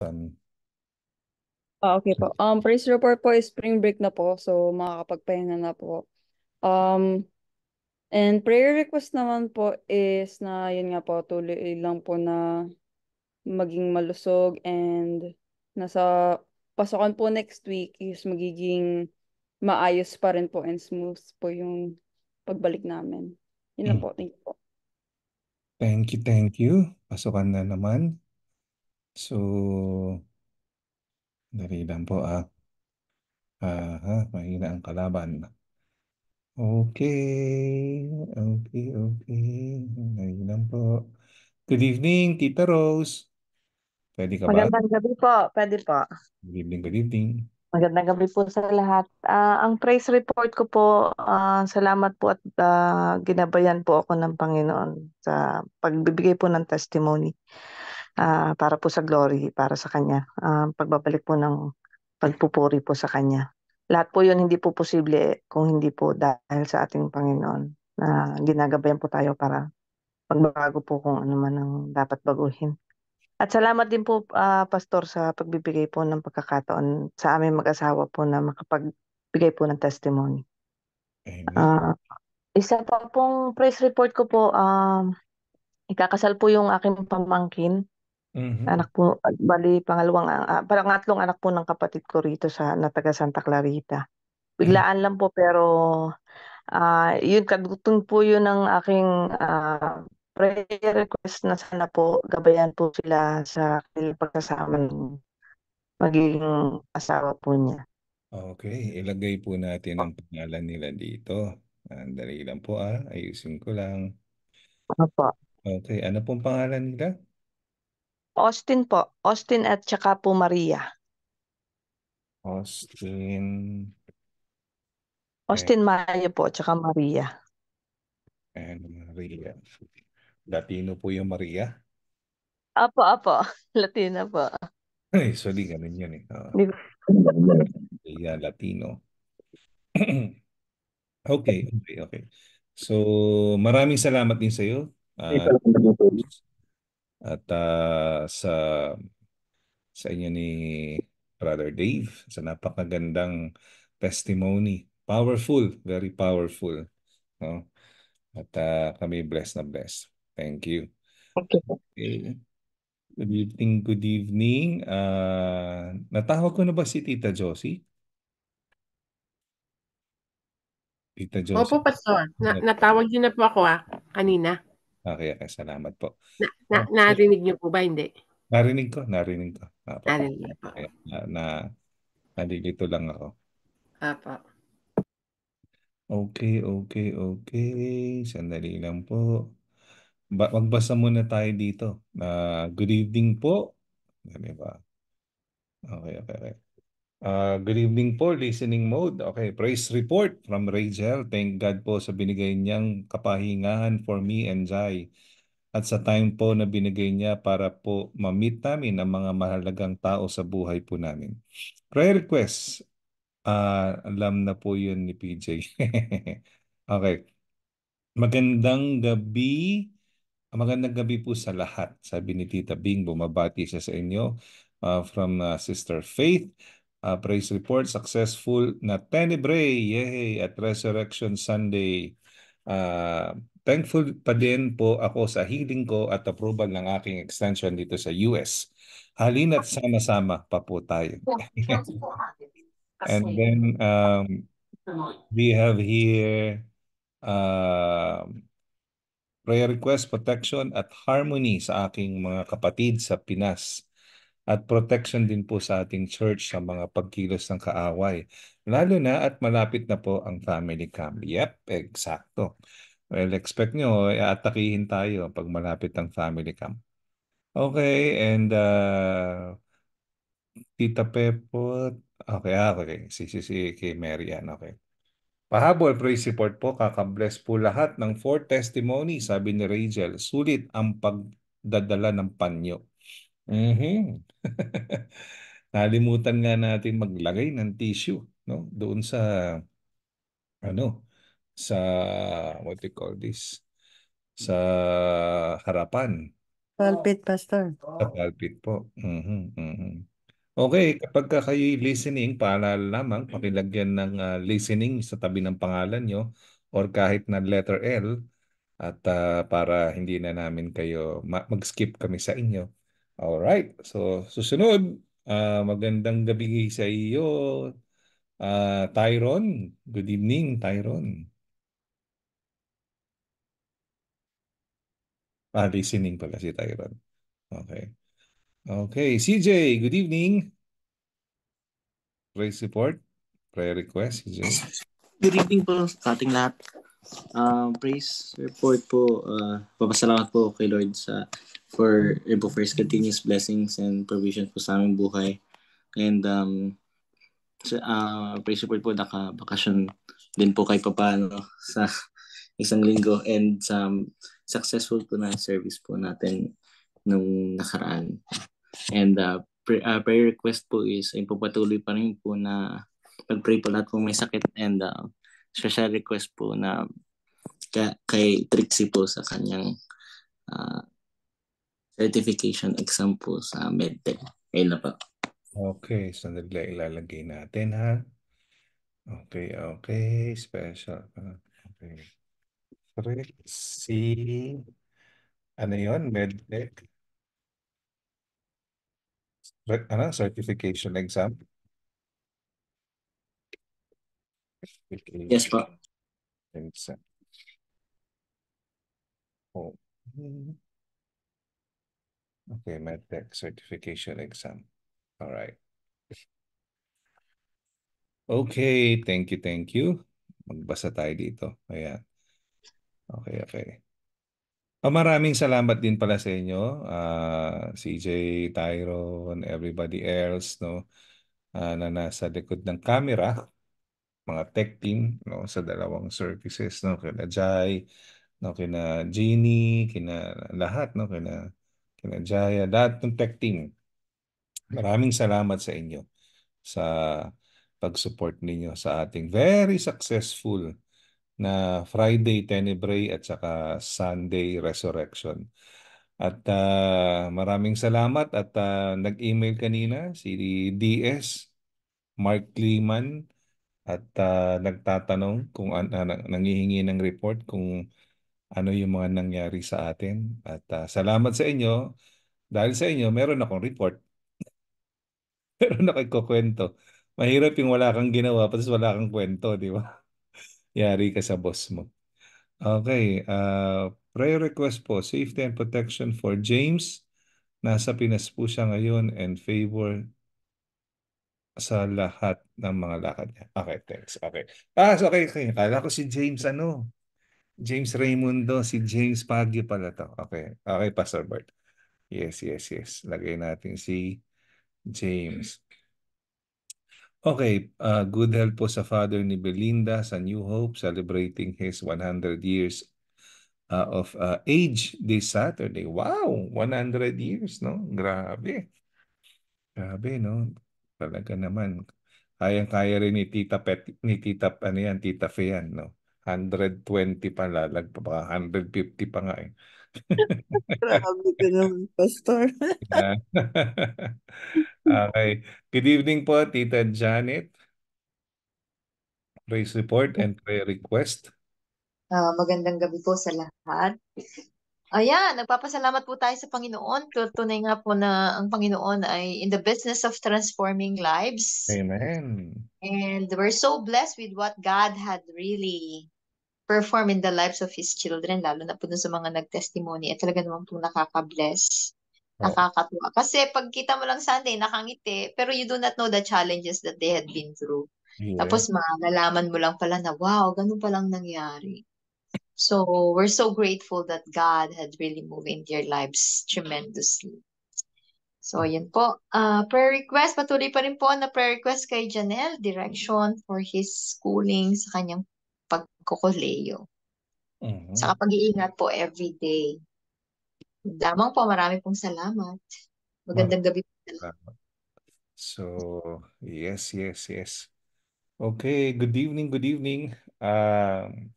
San? Ah, okay po. Um, first report po is spring break na po. So, makakapagpahinga na po. Um, and prayer request naman po is na yun nga po, tuloy lang po na maging malusog and nasa pasokan po next week is magiging maayos pa rin po and smooth po yung pagbalik namin. Yun lang hmm. po. Thank you po. Thank you, thank you. Pasokan na naman. So, dali lang po ah. Aha, mahina ang kalaban. Okay, okay, okay. Dali lang po. Good evening, Tita Rose. Pwede ka ba? Magandang gabi po. Pwede po. Good evening, good evening. Magandang gabi po sa lahat. Ah, ang praise report ko po, ah, salamat po at ah, ginabayan po ako ng Panginoon sa pagbibigay po ng testimony ah, para po sa glory, para sa Kanya. Ah, pagbabalik po ng pagpupuri po sa Kanya. Lahat po yun hindi po posible kung hindi po dahil sa ating Panginoon na ginagabayan po tayo para magbago po kung ano man ang dapat baguhin. At salamat din po, ah, Pastor, sa pagbibigay po ng pagkakataon sa aming mag-asawa po na makapagbigay po ng testimony. Amen. Ah, isa pa pong press report ko po, um, ikakasal po yung aking pamangkin Mhm. Anak po bali bale pangalawang, ah, ah, parang atlong anak po ng kapatid ko rito sa nataga Santa Clarita. Mm-hmm. Biglaan lang po pero, ah, yun kadugtong po yun ng aking, ah, prayer request na sana po gabayan po sila sa kanilang pagsasama ng magiging asawa po niya. Okay, ilagay po natin ang pangalan nila dito. Sandali lang po, ah, ayusin ko lang. Opo. Okay, ano pong pangalan nila? Austin po. Austin at saka po Maria. Austin Austin Maya po at saka Maria. and Maria. Latino po yung Maria. Apo, apo. Latina po. Ay, sorry, ganun yun eh. Oo. Ah. Hindi Maria, Latino. okay, okay, okay. So, maraming salamat din sa'yo. Ah, at uh, sa sa inyo ni Brother Dave sa napakagandang testimony. Powerful, very powerful. No? At uh, kami blessed na blessed. Thank you. Okay. okay. Eh, good evening, good evening. Uh, natawag ko na ba si Tita Josie? Tita Josie. Opo, Pastor. Na- natawag niyo na po ako ah, kanina. Okay, okay. Salamat po. Na, na, ah, narinig niyo po ba? Hindi. Narinig ko, narinig ko. Apo. Narinig niyo po. Na, na, nalilito lang ako. Apo. Okay, okay, okay. Sandali lang po. Ba magbasa muna tayo dito. Uh, good evening po. Ano ba? Okay, okay, okay. Uh, good evening po, listening mode. Okay, praise report from Rachel. Thank God po sa binigay niyang kapahingahan for me and Jai. At sa time po na binigay niya para po ma-meet namin ang mga mahalagang tao sa buhay po namin. Prayer request. Uh, alam na po yun ni PJ. okay. Magandang gabi. Magandang gabi po sa lahat. Sabi ni Tita Bing, bumabati siya sa inyo uh, from uh, Sister Faith uh, praise report, successful na Tenebrae, yay, at Resurrection Sunday. Uh, thankful pa din po ako sa healing ko at approval ng aking extension dito sa US. Halina't sama-sama pa po tayo. And then um, we have here uh, prayer request, protection at harmony sa aking mga kapatid sa Pinas at protection din po sa ating church sa mga pagkilos ng kaaway. Lalo na at malapit na po ang family camp. Yep, eksakto. Well, expect nyo, eh, aatakihin tayo pag malapit ang family camp. Okay, and uh, Tita Pepot. Okay, ah, okay. Si, si, si kay Mary okay. Pahabol praise report po, kakabless po lahat ng four testimony, sabi ni Rachel, sulit ang pagdadala ng panyo. Mhm. Nalimutan nga natin maglagay ng tissue, no? Doon sa ano, sa what do you call this? Sa harapan. Palpit, Pastor. Sa palpit po. Mm-hmm, mm-hmm. Okay, kapag kayo kayo'y listening, paalala lamang, pakilagyan ng uh, listening sa tabi ng pangalan nyo or kahit na letter L at uh, para hindi na namin kayo mag-skip kami sa inyo. All right. So, susunod, uh, magandang gabi sa iyo, uh, Tyron. Good evening, Tyron. Ah, listening pala si Tyron. Okay. Okay, CJ, good evening. Prayer support, prayer request, CJ. Good evening po sa ating lahat. uh, praise report po, uh, papasalamat po kay Lord sa for Ibo eh, for His continuous blessings and provision po sa aming buhay. And um, uh, ah, praise support po, naka-vacation din po kay Papa no, sa isang linggo and um, successful po na service po natin nung nakaraan. And uh, ah, pr- uh, ah, prayer request po is ay papatuloy pa rin po na pag-pray po lahat po may sakit and uh, special request po na kay Trixie po sa kanyang uh, certification exam po sa MedTech. Ayun na po. Okay, sandali lang ilalagay natin ha. Okay, okay. Special. Okay. Correct. Si, ano yun? MedTech? Ano? Certification exam? yes po. Exam. Oh. Okay, MedTech certification exam. All right. Okay, thank you, thank you. Magbasa tayo dito. Ayan. Okay, okay. Oh, maraming salamat din pala sa inyo, uh, ah, CJ, Tyron, everybody else no, uh, na nasa likod ng camera, mga tech team no, sa dalawang services, no, kina Jai, no, kina Jeannie, kina lahat, no, kina kina Jaya, lahat ng tech team. Maraming salamat sa inyo sa pag-support ninyo sa ating very successful na Friday Tenebrae at saka Sunday Resurrection. At uh, maraming salamat at uh, nag-email kanina si DS Mark Kleeman at uh, nagtatanong kung uh, nangihingi ng report kung ano yung mga nangyari sa atin. At uh, salamat sa inyo. Dahil sa inyo, meron akong report. meron akong ikukwento. Mahirap yung wala kang ginawa, patas wala kang kwento, di ba? Yari ka sa boss mo. Okay, uh, prayer request po, safety and protection for James. Nasa Pinas po siya ngayon and favor sa lahat ng mga lakad niya. Okay, thanks. Okay. Ah, okay. okay. Kala ko si James ano. James Raymundo, si James Pagyo pala to. Okay, okay Pastor Bert. Yes, yes, yes. Lagay natin si James. Okay, uh, good health po sa father ni Belinda sa New Hope celebrating his 100 years uh, of uh, age this Saturday. Wow, 100 years, no? Grabe. Grabe, no? Talaga naman. Kayang-kaya rin ni Tita Pet, ni Tita ano yan, Tita Fe yan, no? 120 pala, lagpa pa, 150 pa nga eh. Grabe ka naman, Pastor. okay. Good evening po, Tita Janet. Praise report and prayer request. Uh, magandang gabi po sa lahat. Ayan, nagpapasalamat po tayo sa Panginoon. Tunay nga po na ang Panginoon ay in the business of transforming lives. Amen. And we're so blessed with what God had really perform in the lives of His children, lalo na po dun sa mga nagtestimony, at eh, talaga naman pong nakaka-bless. Nakakatuwa. Kasi pagkita mo lang Sunday, nakangiti, pero you do not know the challenges that they had been through. Yeah. Tapos malalaman mo lang pala na, wow, ganun palang nangyari. So, we're so grateful that God had really moved in their lives tremendously. So, hmm. yan po. Uh, prayer request, patuloy pa rin po na prayer request kay Janelle, direction for his schooling sa kanyang pagkukuleyo. Mm-hmm. Saka pag-iingat po every day. Damang po, marami pong salamat. Magandang gabi po. So, yes, yes, yes. Okay, good evening, good evening. Um,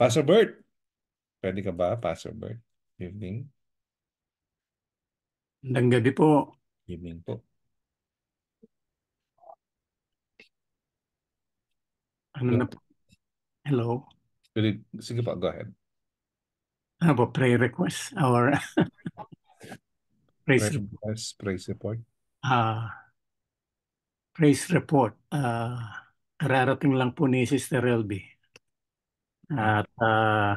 Pastor Bert, pwede ka ba, Pastor Bert? Evening. Magandang gabi po. Evening po. Ano na po? Hello. Sige, sige pa, go ahead. I have a prayer request or praise, praise report. Ah, praise report. Uh, ah, praise report. Uh, kararating lang po ni Sister Elby. At uh,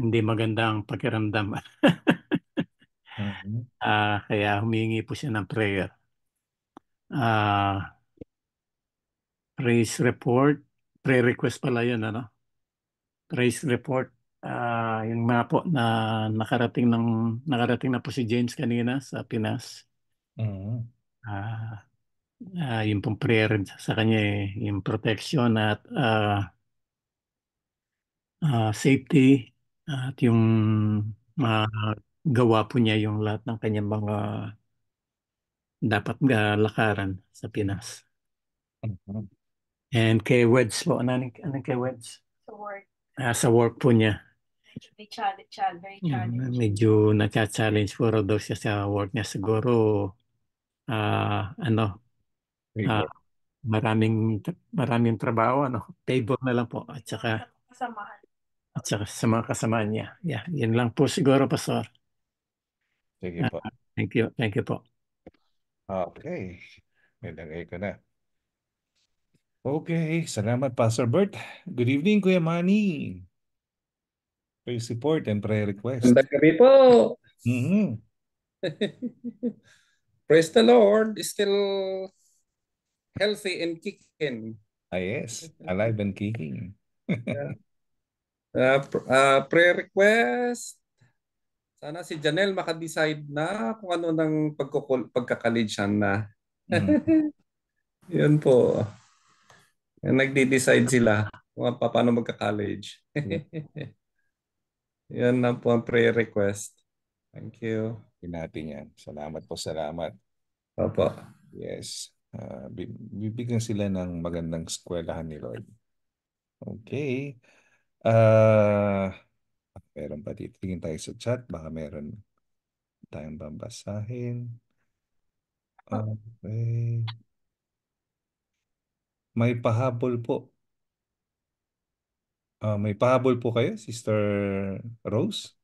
hindi maganda ang pakiramdam. mm-hmm. uh, kaya humingi po siya ng prayer. Uh, praise report pre-request pala yun, ano? Trace report. Uh, ah, yung mga po na nakarating ng nakarating na po si James kanina sa Pinas. Mm. Mm-hmm. Uh, ah, uh, ah, yung pong prayer sa kanya eh, yung protection at uh, uh, safety at yung uh, gawa po niya yung lahat ng kanyang mga dapat galakaran sa Pinas. Mm-hmm. And kay Weds po, anong, anong ano kay Weds? Sa work. Ah, sa work po niya. May challenge, challenge, very mm, challenge. Mm, medyo nagka-challenge po daw siya sa work niya. Siguro, uh, ano, uh, maraming maraming trabaho, ano, table na lang po. At saka, kasamahan. At saka sa mga kasamahan niya. Yeah, yan lang po siguro, Pastor. you po. Uh, thank you. Thank you po. Okay. Nilagay ko na. Okay, salamat Pastor Bert. Good evening Kuya Manny. For support and prayer request. Magandang gabi po. Mm-hmm. Praise the Lord. Still healthy and kicking. Ah, yes, alive and kicking. yeah. uh, pr- uh, prayer request. Sana si Janelle makadecide na kung ano nang pagkakalinsyan na. mm. Yun po. Nagde-decide sila kung paano magka-college. yan na po ang prayer request. Thank you. Natin yan. Salamat po, salamat. Opo. Yes. Uh, bibigyan sila ng magandang skwelahan ni Lord. Okay. Uh, meron pa dito. Tingin tayo sa chat. Baka meron tayong babasahin. Okay. May pahabol po. Ah, may pahabol po kayo, Sister Rose?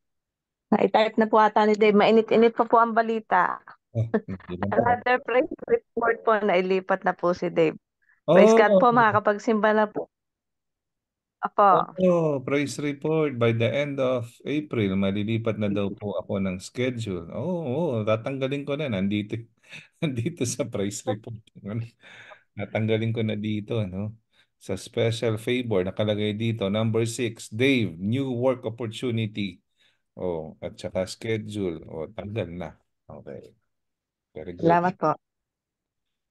nai type na po ata ni Dave. Mainit-init pa po ang balita. Oh, ah, hindi Another praise report po na ilipat na po si Dave. Praise God po, Oh, makakapagsimba na po. Apo. oh, praise report. By the end of April, malilipat na daw po ako ng schedule. Oo, oh, tatanggalin ko na. Nandito, nandito sa praise report. Natanggalin ko na dito, ano? Sa special favor, nakalagay dito. Number 6, Dave, new work opportunity. Oh, at saka schedule. Oh, tanggal na. Okay. Very good. Salamat po.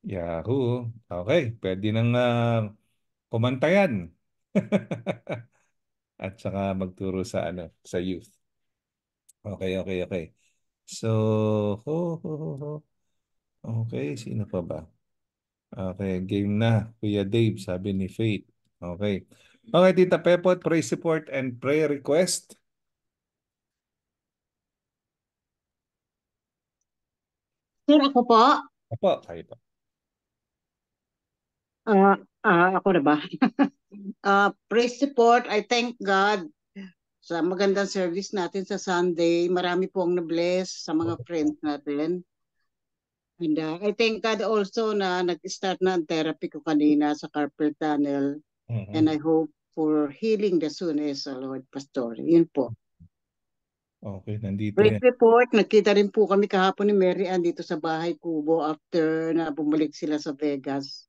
Yahoo. Okay, pwede nang uh, ah, kumanta yan. at saka magturo sa ano, sa youth. Okay, okay, okay. So, ho, ho, ho. Okay, sino pa ba? Okay, game na. Kuya Dave, sabi ni Faith. Okay. Okay, Tita Pepot, pray support and prayer request. Sir, ako po. Apo, kayo po. Uh, ah, uh, ah, ako na ba? uh, pray support. I thank God sa magandang service natin sa Sunday. Marami po ang na-bless sa mga friends natin. And uh, I thank God also na nag-start na ang therapy ko kanina sa carpal tunnel. Mm-hmm. And I hope for healing the soonest, uh, Lord Pastor. Yun po. Okay, nandito. Great report. Nakita rin po kami kahapon ni Mary Ann dito sa bahay Kubo after na bumalik sila sa Vegas.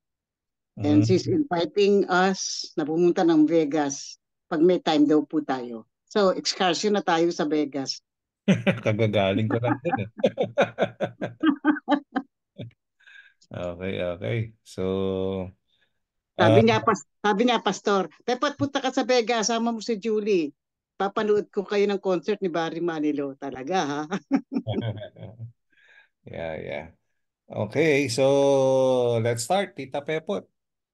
And uh-huh. she's inviting us na pumunta ng Vegas pag may time daw po tayo. So, excursion na tayo sa Vegas. Kagagaling ko lang din. Eh. okay, okay. So, sabi uh, nga, sabi nga, Pastor, dapat punta ka sa Vega, sama mo si Julie. Papanood ko kayo ng concert ni Barry Manilow. Talaga, ha? yeah, yeah. Okay, so let's start, Tita Pepot.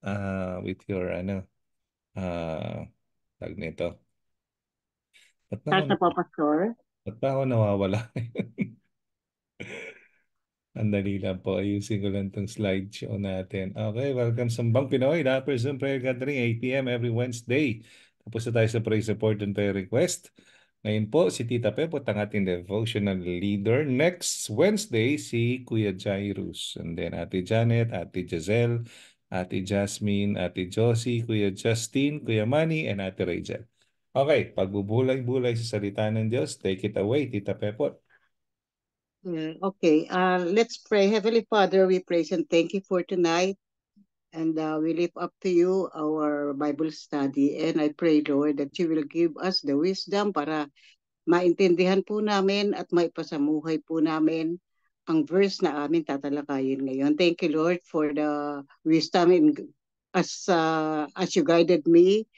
Uh, ah, with your, ano, uh, tag nito. Start na po, Pastor. Ba't ba ako nawawala? Andali lang po, ayusin ko lang itong slideshow natin. Okay, welcome sa Bang Pinoy, Rappers and Prayer Gathering, 8pm every Wednesday. Tapos na tayo sa prayer support and prayer request. Ngayon po, si Tita Pepo, ang ating devotional leader. Next Wednesday, si Kuya Jairus. And then Ate Janet, Ate Giselle, Ate Jasmine, Ate Josie, Kuya Justin, Kuya Manny, and Ate Rachel. Okay, pagbubulay-bulay sa salita ng Diyos, take it away, Tita Pepot. Hmm, okay, uh, let's pray. Heavenly Father, we praise and thank you for tonight. And uh, we lift up to you our Bible study. And I pray, Lord, that you will give us the wisdom para maintindihan po namin at maipasamuhay po namin ang verse na amin tatalakayin ngayon. Thank you, Lord, for the wisdom in, as, uh, as you guided me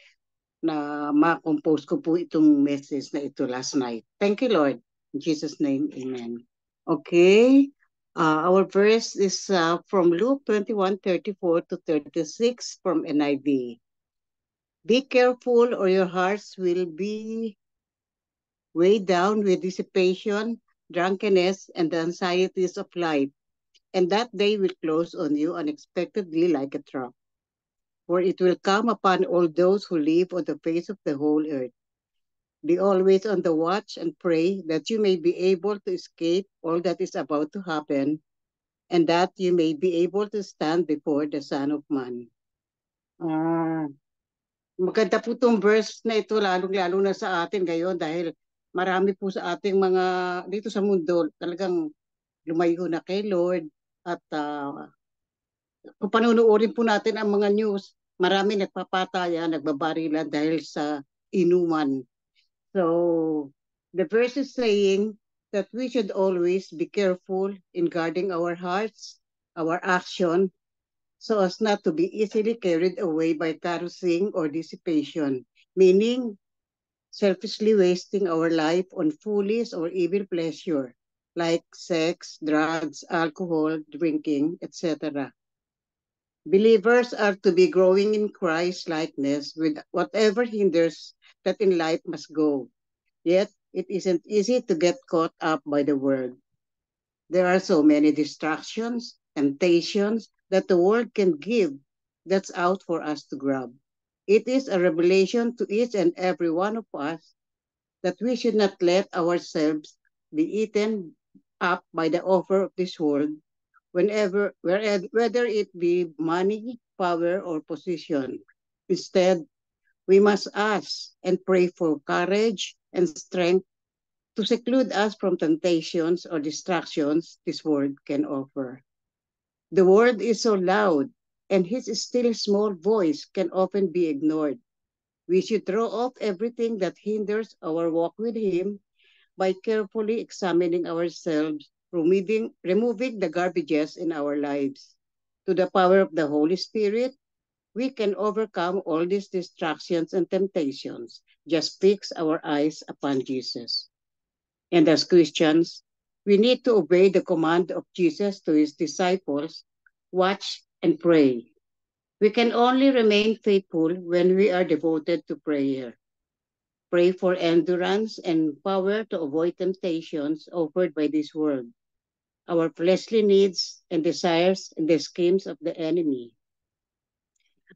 na ma-compose ko po itong message na ito last night. Thank you, Lord. In Jesus' name, Amen. Okay. Uh, our verse is uh, from Luke 21:34 to 36 from NIV. Be careful or your hearts will be weighed down with dissipation, drunkenness, and the anxieties of life. And that day will close on you unexpectedly like a trap for it will come upon all those who live on the face of the whole earth. Be always on the watch and pray that you may be able to escape all that is about to happen and that you may be able to stand before the Son of Man. Ah, maganda po itong verse na ito, lalong-lalo na sa atin ngayon dahil marami po sa ating mga dito sa mundo talagang lumayo na kay Lord at uh, papanunuorin po natin ang mga news, marami nagpapataya, nagbabarilan dahil sa inuman. So, the verse is saying that we should always be careful in guarding our hearts, our action, so as not to be easily carried away by carousing or dissipation, meaning selfishly wasting our life on foolish or evil pleasure like sex, drugs, alcohol, drinking, etc. Believers are to be growing in Christ's likeness with whatever hinders that in life must go. Yet, it isn't easy to get caught up by the world. There are so many distractions, temptations that the world can give that's out for us to grab. It is a revelation to each and every one of us that we should not let ourselves be eaten up by the offer of this world whenever, whether it be money, power, or position. Instead, we must ask and pray for courage and strength to seclude us from temptations or distractions this world can offer. The world is so loud, and his still small voice can often be ignored. We should throw off everything that hinders our walk with him by carefully examining ourselves removing, removing the garbages in our lives. To the power of the Holy Spirit, we can overcome all these distractions and temptations. Just fix our eyes upon Jesus. And as Christians, we need to obey the command of Jesus to his disciples watch and pray. We can only remain faithful when we are devoted to prayer. Pray for endurance and power to avoid temptations offered by this world. our fleshly needs and desires and the schemes of the enemy.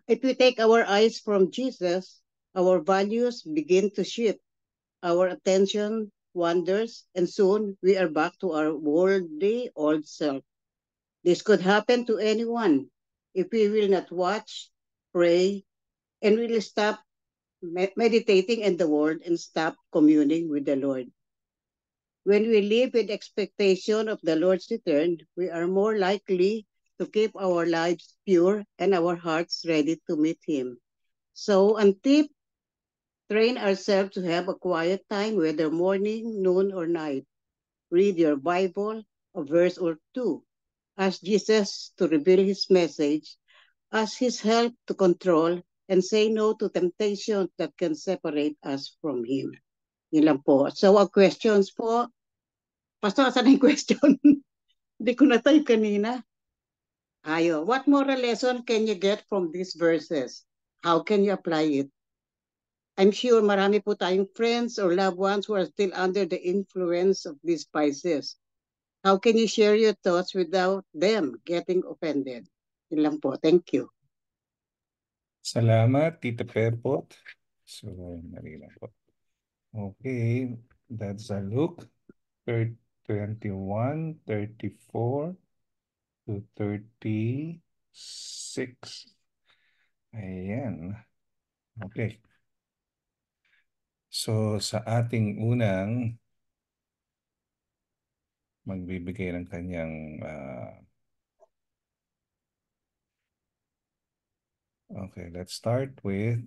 If we take our eyes from Jesus, our values begin to shift. Our attention wanders, and soon we are back to our worldly old self. This could happen to anyone if we will not watch, pray, and will stop meditating in the world and stop communing with the Lord. When we live in expectation of the Lord's return, we are more likely to keep our lives pure and our hearts ready to meet Him. So, on tip, train ourselves to have a quiet time, whether morning, noon, or night. Read your Bible, a verse or two. Ask Jesus to reveal His message. Ask His help to control and say no to temptations that can separate us from Him. Yun lang po. So, ang uh, questions po, Pastor, asan yung question? Hindi ko na-type kanina. Ayo, what moral lesson can you get from these verses? How can you apply it? I'm sure marami po tayong friends or loved ones who are still under the influence of these vices. How can you share your thoughts without them getting offended? Yun lang po. Thank you. Salamat, Tita Perpot. So, nari po. Okay, that's a look. 30, 21, 34 to 36. Ayan. Okay. So sa ating unang magbibigay ng kanyang uh, Okay, let's start with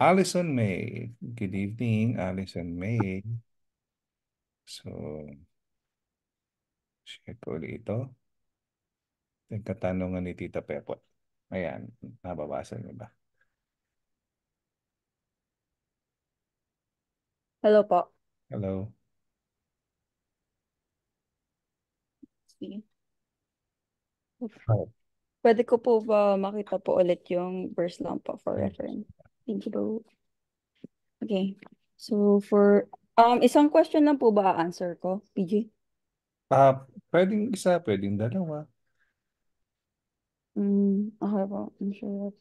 Alison May. Good evening, Alison May. So, check ulit ito. Yung katanungan ni Tita Pepot. Ayan, nababasa niyo ba? Hello po. Hello. Okay. Oh. Pwede ko po ba makita po ulit yung verse lang po for reference? Thank you po. Okay. So for um isang question lang po ba answer ko, PJ? Ah, pwedeng isa, pwedeng dalawa. Mm, okay po. I'm sure.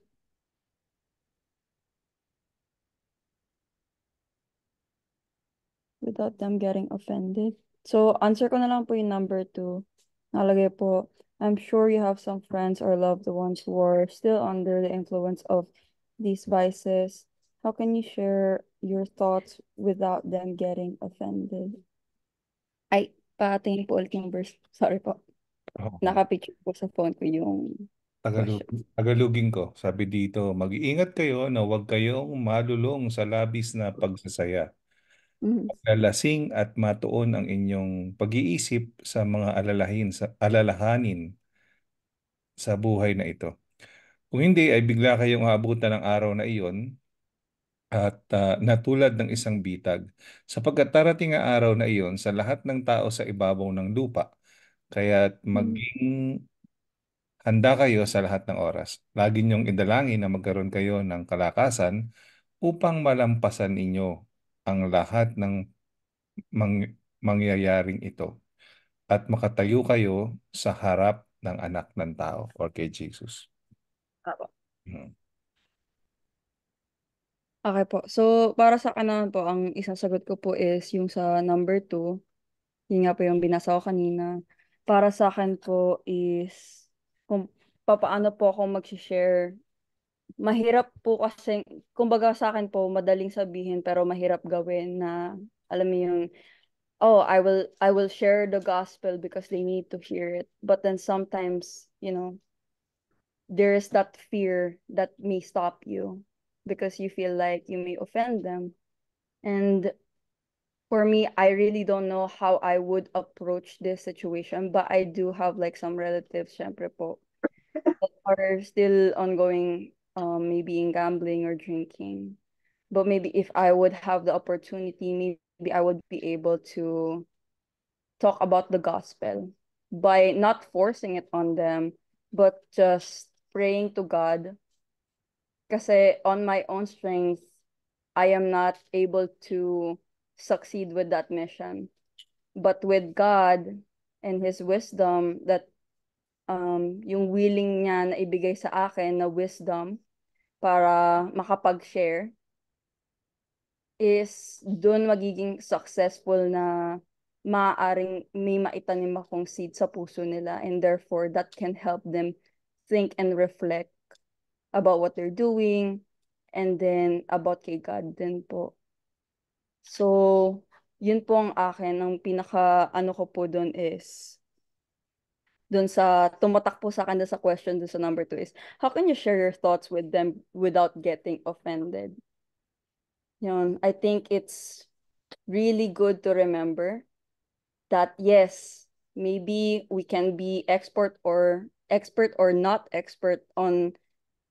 Without them getting offended. So answer ko na lang po yung number two. Nalagay po, I'm sure you have some friends or loved ones who are still under the influence of these vices? How can you share your thoughts without them getting offended? Ay, patingin po ulit yung verse. Sorry po. Oh. Nakapicture po sa phone ko yung Tagalog, Tagalogin ko. Sabi dito, mag-iingat kayo na huwag kayong malulong sa labis na pagsasaya. Paglalasing mm-hmm. at matuon ang inyong pag-iisip sa mga alalahin, sa alalahanin sa buhay na ito. Kung hindi, ay bigla kayong haabutan ng araw na iyon at uh, ah, natulad ng isang bitag, sapagkat darating ang araw na iyon sa lahat ng tao sa ibabaw ng lupa. Kaya hmm. maging handa kayo sa lahat ng oras. Lagi niyong idalangin na magkaroon kayo ng kalakasan upang malampasan ninyo ang lahat ng mang- mangyayaring ito at makatayo kayo sa harap ng anak ng tao or kay Jesus. Mm. Okey po. So, para sa naman po ang isasagot ko po is yung sa number 2. Yun nga po yung binasa ko kanina. Para sa akin po is kung papaano po ako mag share Mahirap po kasi, kumbaga sa akin po madaling sabihin pero mahirap gawin na alam mo yung, "Oh, I will I will share the gospel because they need to hear it." But then sometimes, you know there is that fear that may stop you because you feel like you may offend them. And for me, I really don't know how I would approach this situation, but I do have like some relatives, syempre po, that are still ongoing, um, maybe in gambling or drinking. But maybe if I would have the opportunity, maybe I would be able to talk about the gospel by not forcing it on them, but just praying to God. Kasi on my own strength, I am not able to succeed with that mission. But with God and His wisdom, that um, yung willing niya na ibigay sa akin na wisdom para makapag-share is doon magiging successful na maaring may maitanim akong seed sa puso nila and therefore that can help them think and reflect about what they're doing and then about kay God din po. So, yun po ang akin, ang pinaka ano ko po doon is doon sa tumatak po sa kanda sa question doon sa number 2 is how can you share your thoughts with them without getting offended? Yun, I think it's really good to remember that yes, maybe we can be expert or expert or not expert on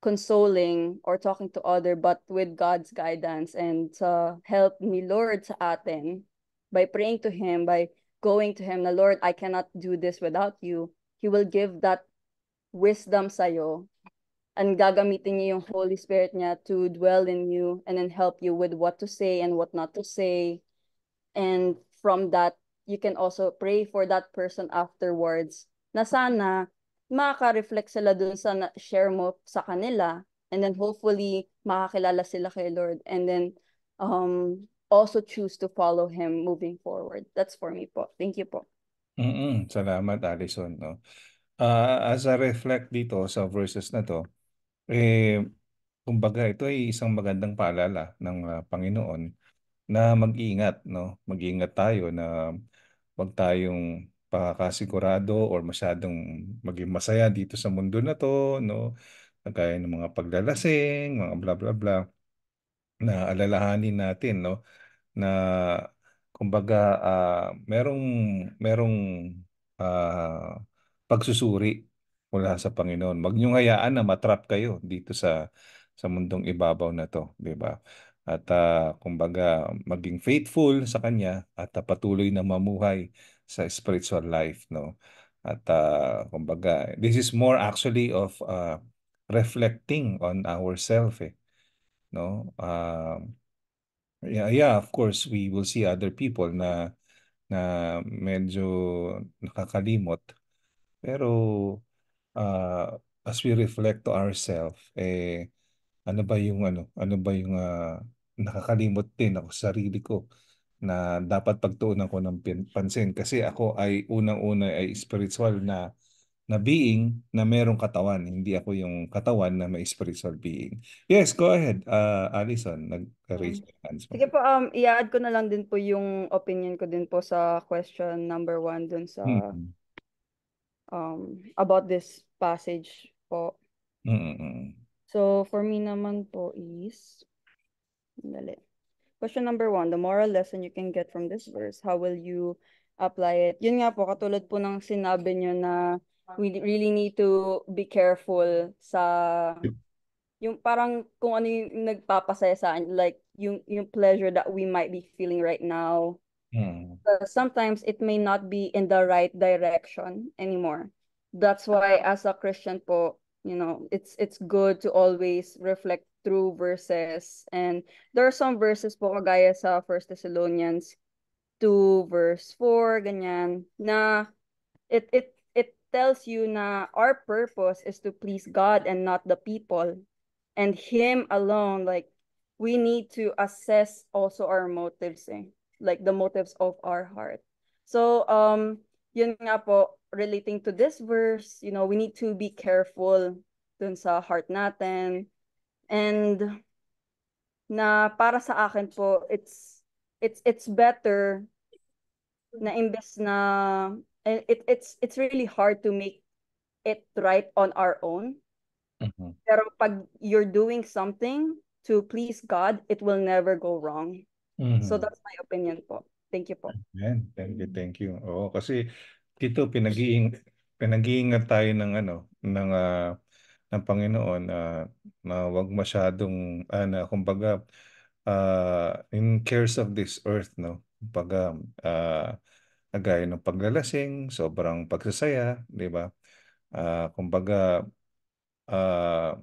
consoling or talking to other but with God's guidance and uh, help me Lord sa atin by praying to Him, by going to Him na Lord, I cannot do this without you. He will give that wisdom sa iyo and gagamitin niya yung Holy Spirit niya to dwell in you and then help you with what to say and what not to say. And from that, you can also pray for that person afterwards na sana makaka-reflect sila dun sa share mo sa kanila and then hopefully makakilala sila kay Lord and then um also choose to follow him moving forward. That's for me po. Thank you po. mm Salamat Alison no. Uh, as I reflect dito sa verses na to, eh kumbaga ito ay isang magandang paalala ng uh, Panginoon na mag iingat no. mag iingat tayo na wag tayong pakakasigurado or masyadong maging masaya dito sa mundo na to, no? Kagaya ng mga paglalasing, mga bla bla bla na alalahanin natin, no? Na kumbaga ah, merong merong ah, pagsusuri mula sa Panginoon. Huwag niyong hayaan na matrap kayo dito sa sa mundong ibabaw na to, 'di ba? At ah, kumbaga maging faithful sa kanya at ah, patuloy na mamuhay sa spiritual life no at uh, kumbaga this is more actually of uh, reflecting on ourselves eh. no uh, yeah yeah of course we will see other people na na medyo nakakalimot pero uh, as we reflect to ourselves eh ano ba yung ano ano ba yung uh, nakakalimot din ako sa sarili ko na dapat pagtuunan ko ng pansin kasi ako ay unang-una ay spiritual na na being na merong katawan. Hindi ako yung katawan na may spiritual being. Yes, go ahead, uh, Alison. Nag-raise um, your hands. Sige po, um, i-add ko na lang din po yung opinion ko din po sa question number one dun sa hmm um, about this passage po. Mm-hmm. So, for me naman po is, dali. Question number one, the moral lesson you can get from this verse, how will you apply it? Yun nga po, katulad po ng sinabi nyo na we really need to be careful sa yung parang kung ano yung nagpapasaya sa like yung yung pleasure that we might be feeling right now mm. sometimes it may not be in the right direction anymore that's why as a christian po you know it's it's good to always reflect through verses and there are some verses po kagaya sa 1 Thessalonians 2 verse 4 ganyan na it it it tells you na our purpose is to please God and not the people and him alone like we need to assess also our motives eh? like the motives of our heart so um yun nga po relating to this verse, you know, we need to be careful dun sa heart natin. And na para sa akin po, it's it's it's better na imbes na eh, it it's it's really hard to make it right on our own. Mm-hmm. Pero pag you're doing something to please God, it will never go wrong. Mm-hmm. So that's my opinion po. Thank you po. Amen. Thank you, thank you. Oo, kasi dito pinag-iing pinag-iingat tayo ng ano ng ah, ng Panginoon na na wag masyadong ana kumbaga ah, in cares of this earth no kumbaga ah, gaya ng paglalasing sobrang pagsasaya di ba Ah, kumbaga ah,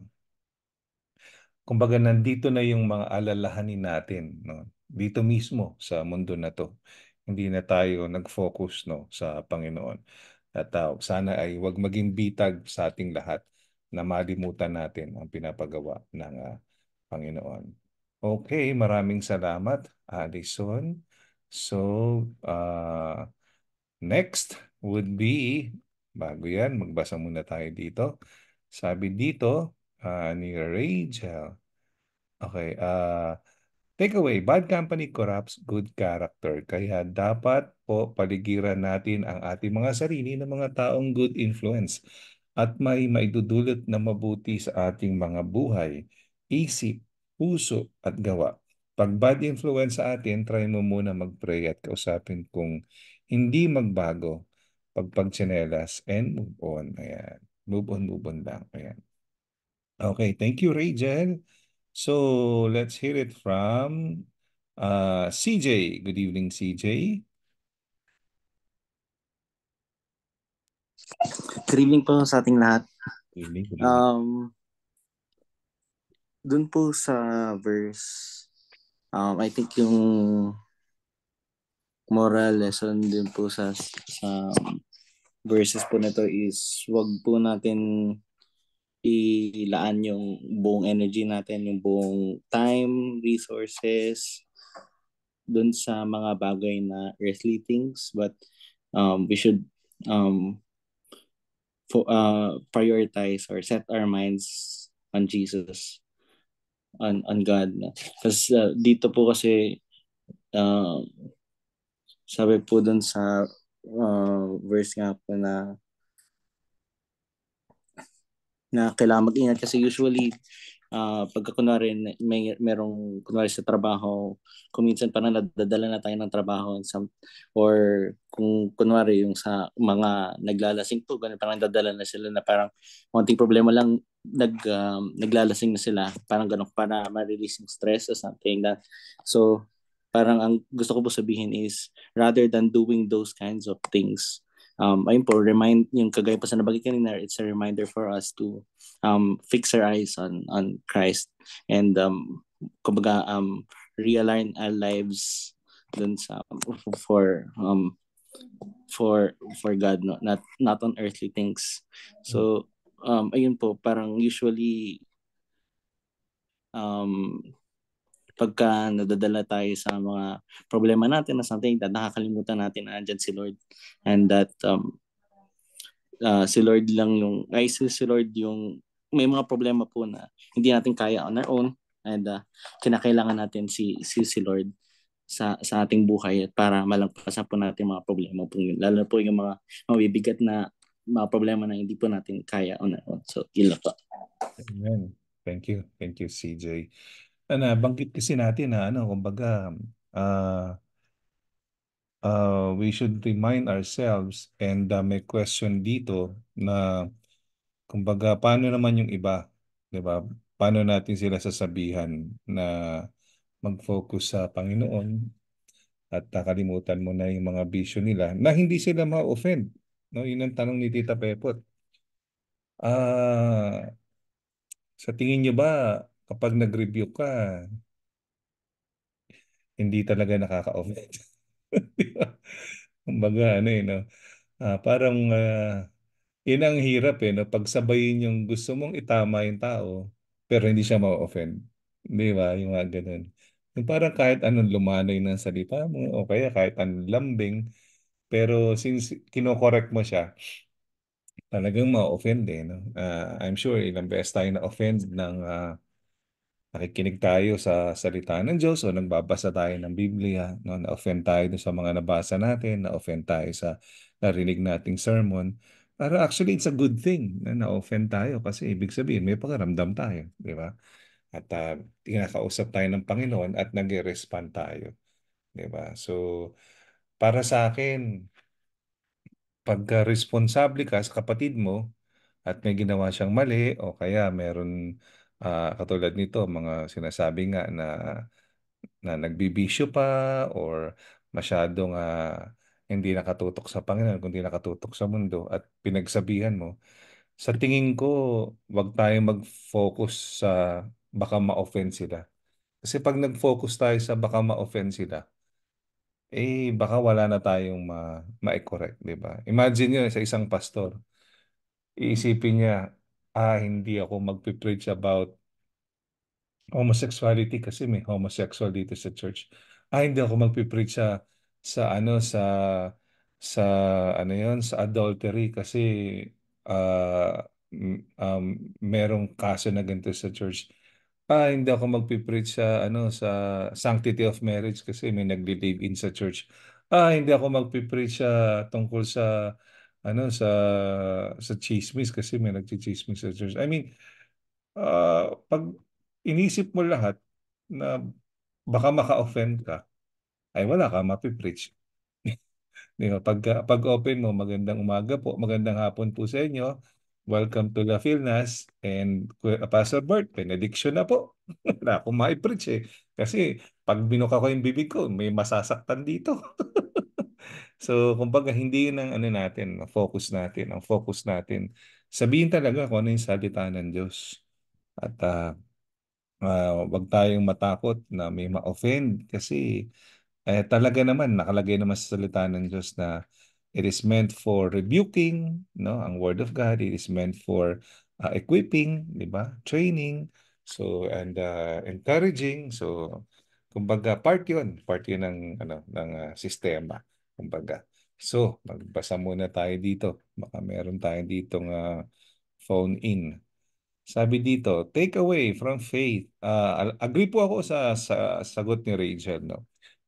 kumbaga nandito na yung mga alalahanin natin no dito mismo sa mundo na to hindi na tayo nag-focus no, sa Panginoon. At uh, sana ay wag maging bitag sa ating lahat na malimutan natin ang pinapagawa ng uh, Panginoon. Okay, maraming salamat, Alison. So, uh, next would be, bago yan, magbasa muna tayo dito. Sabi dito uh, ni Rachel, okay, uh, Takeaway, bad company corrupts good character. Kaya dapat po paligiran natin ang ating mga sarili ng mga taong good influence at may maidudulot na mabuti sa ating mga buhay, isip, puso at gawa. Pag bad influence sa atin, try mo muna mag-pray at kausapin kung hindi magbago pagpagtsinelas and move on. Ayan. Move on, move on lang. Ayan. Okay, thank you, Rachel. So let's hear it from uh, CJ. Good evening, CJ. Good evening po sa ating lahat. Good evening. Good evening. Um, dun po sa verse, um, I think yung moral lesson din po sa, sa verses po na to is wag po natin ilaan yung buong energy natin, yung buong time, resources, dun sa mga bagay na earthly things. But um, we should um, fo- uh, prioritize or set our minds on Jesus, on, on God. Kasi uh, dito po kasi, uh, sabi po dun sa uh, verse nga po na na kailangan mag-ingat kasi usually uh, pagka kunwari may merong kunwari sa trabaho kuminsan parang nadadala na tayo ng trabaho and some, or kung kunwari yung sa mga naglalasing to ganun parang nadadala na sila na parang konting problema lang nag um, naglalasing na sila parang ganun para ma-release yung stress or something that so parang ang gusto ko po sabihin is rather than doing those kinds of things um, ayun po, remind, yung kagaya po sa nabagay kanina, it's a reminder for us to um, fix our eyes on, on Christ and um, kumbaga, um, realign our lives dun sa, for, um, for, for God, no? not, not on earthly things. So, um, ayun po, parang usually, um, pagka nadadala tayo sa mga problema natin na something that nakakalimutan natin na andyan si Lord and that um, uh, si Lord lang yung ay si, si Lord yung may mga problema po na hindi natin kaya on our own and uh, kinakailangan natin si si si Lord sa sa ating buhay at para malampasan po natin mga problema po yun lalo po yung mga mabibigat na mga problema na hindi po natin kaya on our own so yun lang po Amen. Thank you. Thank you, CJ. Ah, na banggit kasi natin na ano, kumbaga, uh, uh, we should remind ourselves and uh, may question dito na kumbaga paano naman yung iba, 'di ba? Paano natin sila sasabihan na mag-focus sa Panginoon at nakalimutan mo na yung mga bisyo nila na hindi sila ma-offend. No, yun ang tanong ni Tita Pepot. uh, sa tingin niyo ba kapag nag-review ka, hindi talaga nakaka-offend. diba? Kumbaga, ano eh, no? Ah, parang uh, yun ang hirap eh, no? pagsabayin yung gusto mong itama yung tao, pero hindi siya ma-offend. Di ba? Yung mga ganun. Yung parang kahit anong lumanoy ng salita mo, o kaya kahit anong lambing, pero since kinokorek mo siya, talagang ma-offend eh. No? Uh, I'm sure ilang best tayo na-offend ng uh, nakikinig tayo sa salita ng Diyos o nagbabasa tayo ng Biblia, no, na-offend tayo sa mga nabasa natin, na-offend tayo sa narinig nating sermon, para actually it's a good thing na na-offend tayo kasi ibig sabihin may pakiramdam tayo, di ba? At uh, kinakausap tayo ng Panginoon at nag-respond tayo. Di ba? So, para sa akin, pagka responsable ka sa kapatid mo at may ginawa siyang mali o kaya meron Uh, katulad nito, mga sinasabi nga na na nagbibisyo pa or masyadong uh, hindi nakatutok sa Panginoon, kundi nakatutok sa mundo at pinagsabihan mo. Sa tingin ko, wag tayong mag-focus sa baka ma-offend sila. Kasi pag nag-focus tayo sa baka ma-offend sila, eh baka wala na tayong ma- ma-correct, di ba? Imagine niyo sa isang pastor. Iisipin niya, ah, hindi ako magpipreach about homosexuality kasi may homosexual dito sa church. Ah, hindi ako magpipreach sa sa ano sa sa ano 'yon, sa adultery kasi uh, um merong kaso na ganito sa church. Ah, hindi ako magpipreach sa ano sa sanctity of marriage kasi may nagli-live in sa church. Ah, hindi ako magpipreach sa ah, tungkol sa ano sa sa chismis kasi may nagchichismis sa church. I mean, uh, pag inisip mo lahat na baka maka-offend ka, ay wala ka mapipreach. Di ba? Pag, pag open mo, magandang umaga po, magandang hapon po sa inyo. Welcome to La Filnas and Pastor Bert, benediction na po. wala akong ma-preach eh. Kasi pag binuka ko yung bibig ko, may masasaktan dito. So, kumbaga, hindi yun ang ano natin, ang focus natin. Ang focus natin, sabihin talaga kung ano yung salita ng Diyos. At uh, uh, wag tayong matakot na may ma-offend kasi eh, talaga naman, nakalagay naman sa salita ng Diyos na it is meant for rebuking, no? ang Word of God, it is meant for uh, equipping, di ba? training, so and uh, encouraging. So, kumbaga, part yun, part yun ng, ano, ng uh, sistema kumbaga. So, magbasa muna tayo dito. Baka meron tayo ditong uh, phone in. Sabi dito, take away from faith. Uh, agree po ako sa, sa sagot ni Rachel. No?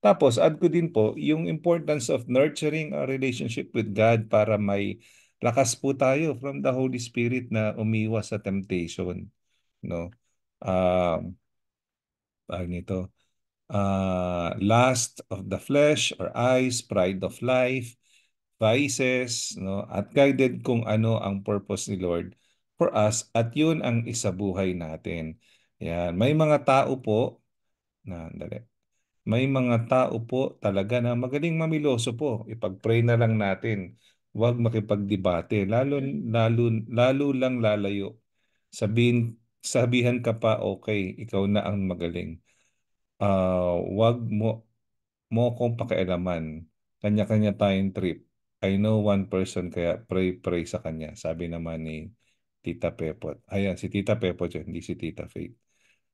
Tapos, add ko din po yung importance of nurturing a relationship with God para may lakas po tayo from the Holy Spirit na umiwas sa temptation. No? Um, uh, ah, nito, ano uh, lust of the flesh or eyes, pride of life, vices, no? at guided kung ano ang purpose ni Lord for us at yun ang isa buhay natin. Yan. May mga tao po, na, dali, may mga tao po talaga na magaling mamiloso po. Ipag-pray na lang natin. Huwag makipagdebate. Lalo, lalo, lalo lang lalayo. Sabihin, sabihan ka pa, okay, ikaw na ang magaling uh, wag mo mo kong pakialaman. Kanya-kanya tayong trip. I know one person kaya pray pray sa kanya. Sabi naman ni Tita Pepot. Ayan, si Tita Pepot yun, hindi si Tita Faith.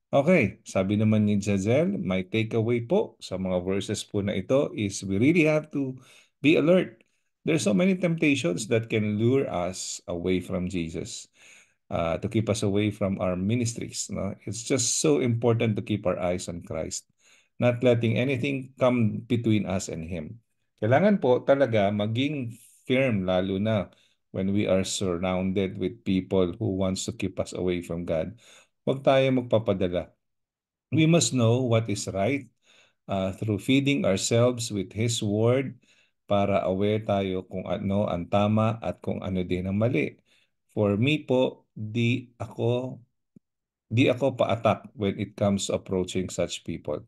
Okay, sabi naman ni Jazelle, my takeaway po sa mga verses po na ito is we really have to be alert. There's so many temptations that can lure us away from Jesus uh, to keep us away from our ministries. No? It's just so important to keep our eyes on Christ, not letting anything come between us and Him. Kailangan po talaga maging firm lalo na when we are surrounded with people who wants to keep us away from God. Huwag tayo magpapadala. We must know what is right uh, through feeding ourselves with His Word para aware tayo kung ano ang tama at kung ano din ang mali. For me po, di ako di ako pa-attack when it comes to approaching such people.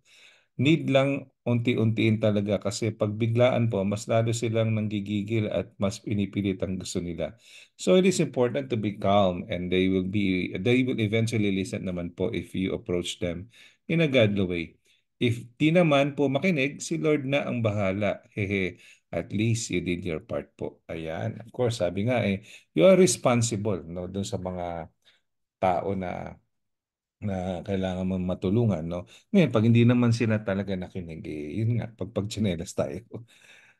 Need lang unti-untiin talaga kasi pag biglaan po, mas lalo silang nanggigigil at mas pinipilit ang gusto nila. So it is important to be calm and they will be they will eventually listen naman po if you approach them in a godly way. If di naman po makinig, si Lord na ang bahala. Hehe at least you did your part po. Ayan. Of course, sabi nga eh, you are responsible no doon sa mga tao na na kailangan mong matulungan no. Ngayon pag hindi naman sila talaga nakinig, eh, yun nga pag pagtsinelas tayo.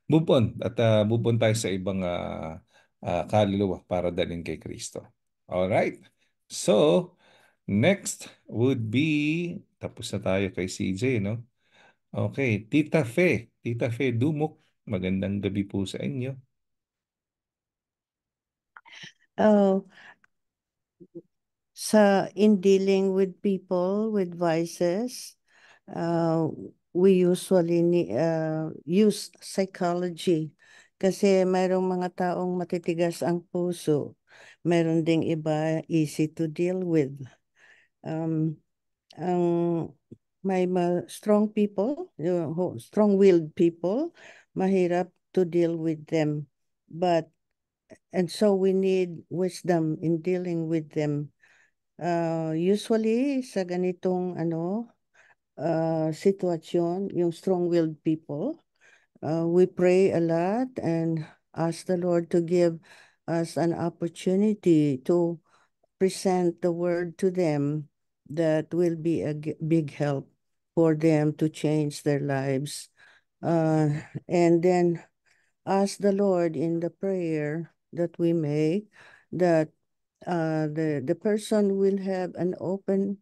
Bubon at uh, move tayo sa ibang uh, uh, kaluluwa para dalhin kay Kristo. All right. So, next would be tapos na tayo kay CJ no. Okay, Tita Fe, Tita Fe Dumok Magandang gabi po sa inyo. Oh, so in dealing with people with vices, uh, we usually ni- uh, use psychology kasi mayroong mga taong matitigas ang puso. Meron ding iba easy to deal with. Um, ang may ma- strong people, uh, strong-willed people mahirap to deal with them. But, and so we need wisdom in dealing with them. Uh, usually, sa ganitong ano, uh, sitwasyon, yung strong-willed people, uh, we pray a lot and ask the Lord to give us an opportunity to present the word to them that will be a big help for them to change their lives Uh, and then ask the Lord in the prayer that we make that uh, the the person will have an open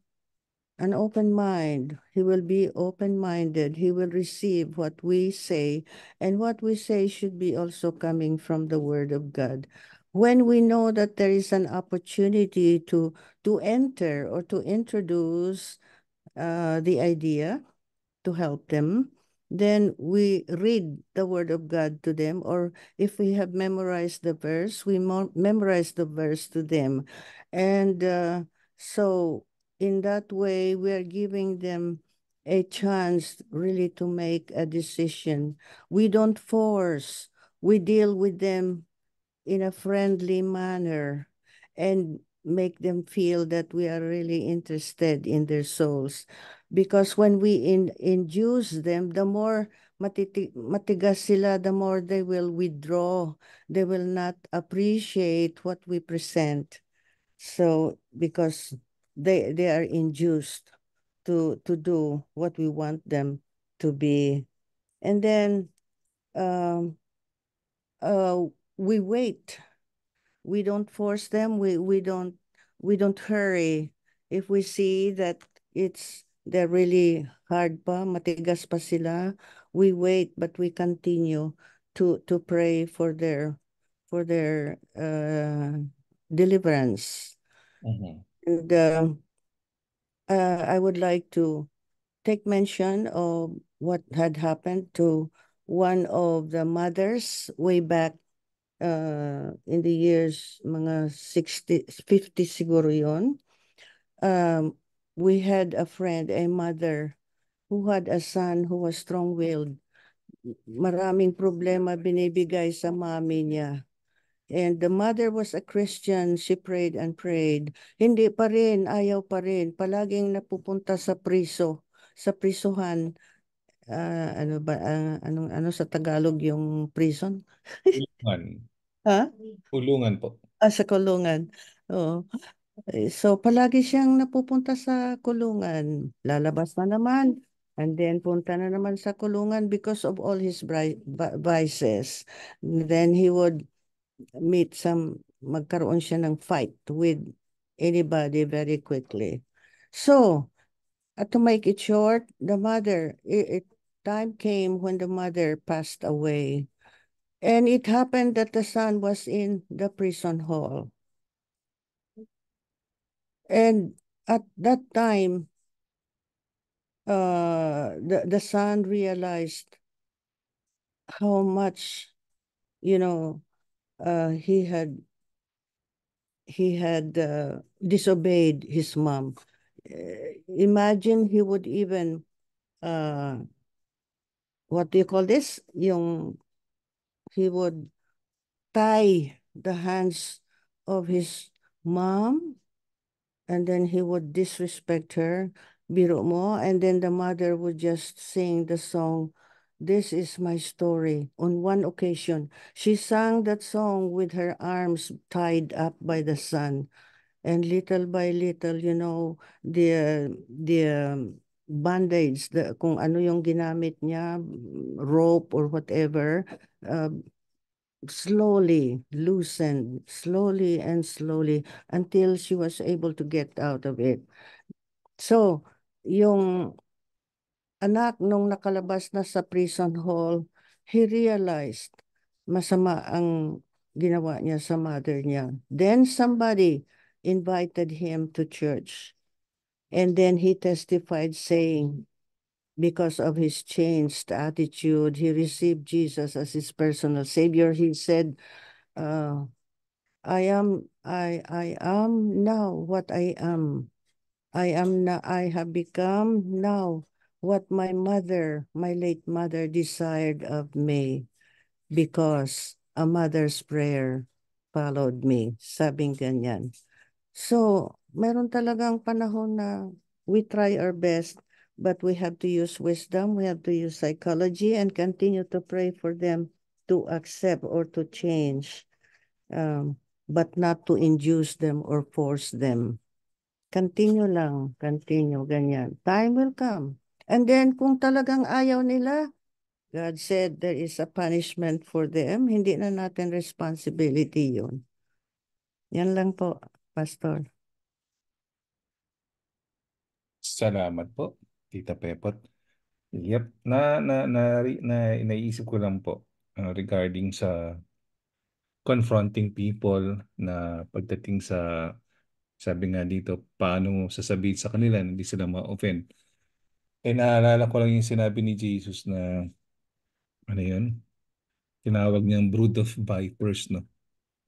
an open mind. He will be open minded. He will receive what we say, and what we say should be also coming from the Word of God. When we know that there is an opportunity to to enter or to introduce uh, the idea to help them, then we read the word of God to them, or if we have memorized the verse, we memorize the verse to them. And uh, so, in that way, we are giving them a chance really to make a decision. We don't force, we deal with them in a friendly manner and make them feel that we are really interested in their souls because when we in, induce them, the more matiti- matigas sila, the more they will withdraw. They will not appreciate what we present. So because they they are induced to to do what we want them to be, and then um, uh, we wait. We don't force them. We we don't we don't hurry. If we see that it's They're really hard pa, matigas pa sila. We wait but we continue to to pray for their for their uh, deliverance. Mm -hmm. And uh, uh, I would like to take mention of what had happened to one of the mothers way back uh, in the years mga 60, 50 siguro yon. Um, we had a friend, a mother, who had a son who was strong-willed. Maraming problema binibigay sa mami niya. And the mother was a Christian. She prayed and prayed. Hindi pa rin, ayaw pa rin. Palaging napupunta sa priso, sa prisuhan. Uh, ano ba, uh, ano, ano sa Tagalog yung prison? Kulungan. ha? Kulungan po. Ah, sa kulungan. Oh. Eh, so palagi siyang napupunta sa kulungan. Lalabas na naman and then punta na naman sa kulungan because of all his vices. Then he would meet some magkaroon siya ng fight with anybody very quickly. So, uh, to make it short, the mother it, it time came when the mother passed away. And it happened that the son was in the prison hall. And at that time, uh, the, the son realized how much, you know, uh, he had he had uh, disobeyed his mom. Uh, imagine he would even uh, what do you call this? Yung he would tie the hands of his mom and then he would disrespect her, biro mo, and then the mother would just sing the song, This is my story. On one occasion, she sang that song with her arms tied up by the sun. And little by little, you know, the, the um, bandage, the, kung ano yung ginamit niya, rope or whatever, uh, slowly loosened, slowly and slowly until she was able to get out of it. So, yung anak nung nakalabas na sa prison hall, he realized masama ang ginawa niya sa mother niya. Then somebody invited him to church. And then he testified saying, because of his changed attitude. He received Jesus as his personal savior. He said, uh, I am, I, I am now what I am. I am now, I have become now what my mother, my late mother desired of me because a mother's prayer followed me. Sabing ganyan. So, meron talagang panahon na we try our best But we have to use wisdom, we have to use psychology, and continue to pray for them to accept or to change, um, but not to induce them or force them. Continue lang, continue, ganyan. Time will come. And then kung talagang ayaw nila, God said there is a punishment for them. Hindi na natin responsibility yun. Yan lang po, Pastor. Salamat po. Tita Pepot. Yep, na na na, na naiisip ko lang po uh, regarding sa confronting people na pagdating sa sabi nga dito paano mo sasabihin sa kanila na hindi sila ma-offend. Eh naalala ko lang yung sinabi ni Jesus na ano yun? Tinawag niyang brood of vipers, no?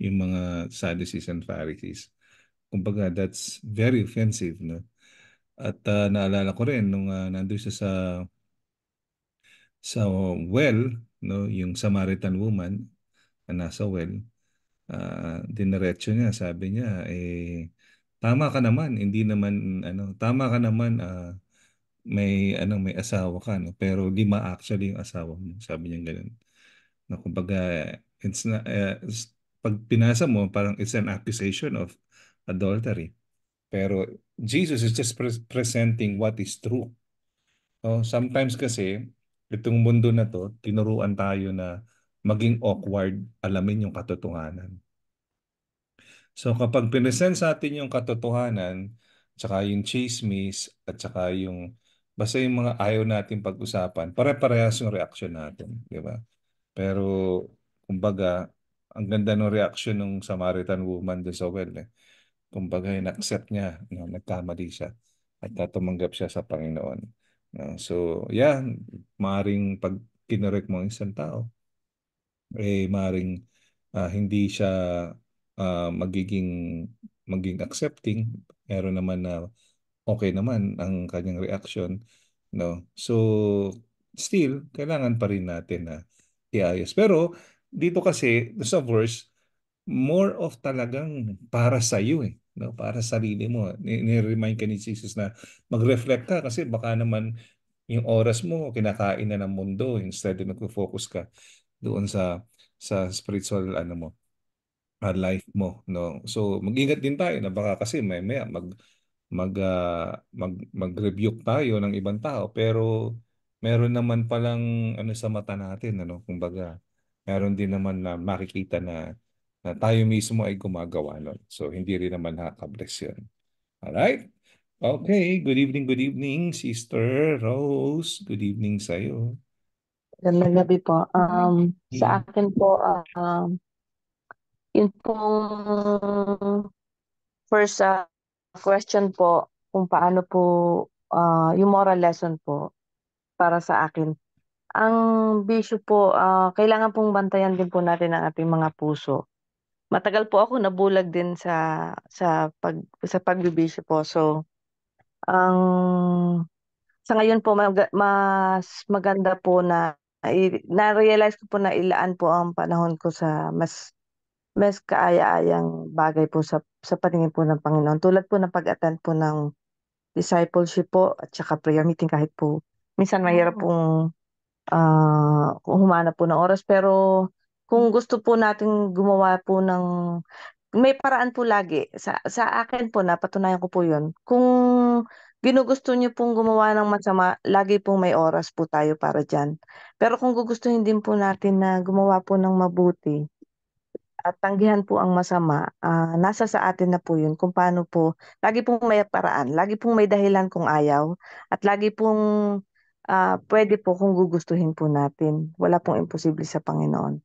Yung mga Sadducees and Pharisees. Kumbaga, that's very offensive, no? At uh, naalala ko rin nung uh, ah, nandoon siya sa sa well, no, yung Samaritan woman na nasa well, uh, ah, dinaretso niya, sabi niya, eh, tama ka naman, hindi naman, ano, tama ka naman, uh, may, ano, may asawa ka, no? pero lima actually yung asawa mo, sabi niya ganun. Na kumbaga, it's na, uh, pag pinasa mo, parang it's an accusation of adultery. Pero Jesus is just pre- presenting what is true. So sometimes kasi, itong mundo na to, tinuruan tayo na maging awkward, alamin yung katotohanan. So kapag pinesent sa atin yung katotohanan, tsaka yung chismis, at tsaka yung basta yung mga ayaw natin pag-usapan, pare-parehas yung reaction natin, di ba? Pero kumbaga, ang ganda ng reaction ng Samaritan woman doon sa well eh kumbaga na-accept niya no nagkamali siya at tatanggap siya sa Panginoon. no? so, yan, maaring pag kinorek mo ang isang tao, eh maaring uh, hindi siya uh, magiging maging accepting, pero naman na okay naman ang kanyang reaction, no? So, still kailangan pa rin natin na iayos. Pero dito kasi sa verse more of talagang para sa iyo eh no, para sa sarili mo. Ni-remind ka ni Jesus na mag-reflect ka kasi baka naman yung oras mo kinakain na ng mundo instead na nagfo-focus ka doon sa sa spiritual ano mo uh, life mo no so mag-ingat din tayo na baka kasi may may mag mag uh, mag mag-rebuke tayo ng ibang tao pero meron naman palang ano sa mata natin ano kumbaga meron din naman na makikita na na tayo mismo ay gumagawa nun. So, hindi rin naman nakakabless yun. Alright? Okay, good evening, good evening, Sister Rose. Good evening sa iyo. Gandang gabi po. Um, sa mm. akin po, uh, um, yun pong first uh, question po, kung paano po uh, yung moral lesson po para sa akin. Ang bisyo po, uh, kailangan pong bantayan din po natin ang ating mga puso matagal po ako nabulag din sa sa pag sa pagbibisyo po. So ang sa ngayon po mag, mas maganda po na na-realize ko po na ilaan po ang panahon ko sa mas mas kaaya-ayang bagay po sa sa paningin po ng Panginoon. Tulad po ng pag-attend po ng discipleship po at saka prayer meeting kahit po minsan mahirap mm. pong uh, humana po ng oras pero kung gusto po nating gumawa po ng may paraan po lagi. Sa, sa akin po, napatunayan ko po yun. Kung ginugusto niyo pong gumawa ng masama, lagi pong may oras po tayo para diyan. Pero kung gugustuhin din po natin na gumawa po ng mabuti, at tanggihan po ang masama, uh, nasa sa atin na po yun kung paano po, lagi pong may paraan, lagi pong may dahilan kung ayaw, at lagi pong uh, pwede po kung gugustuhin po natin. Wala pong imposible sa Panginoon.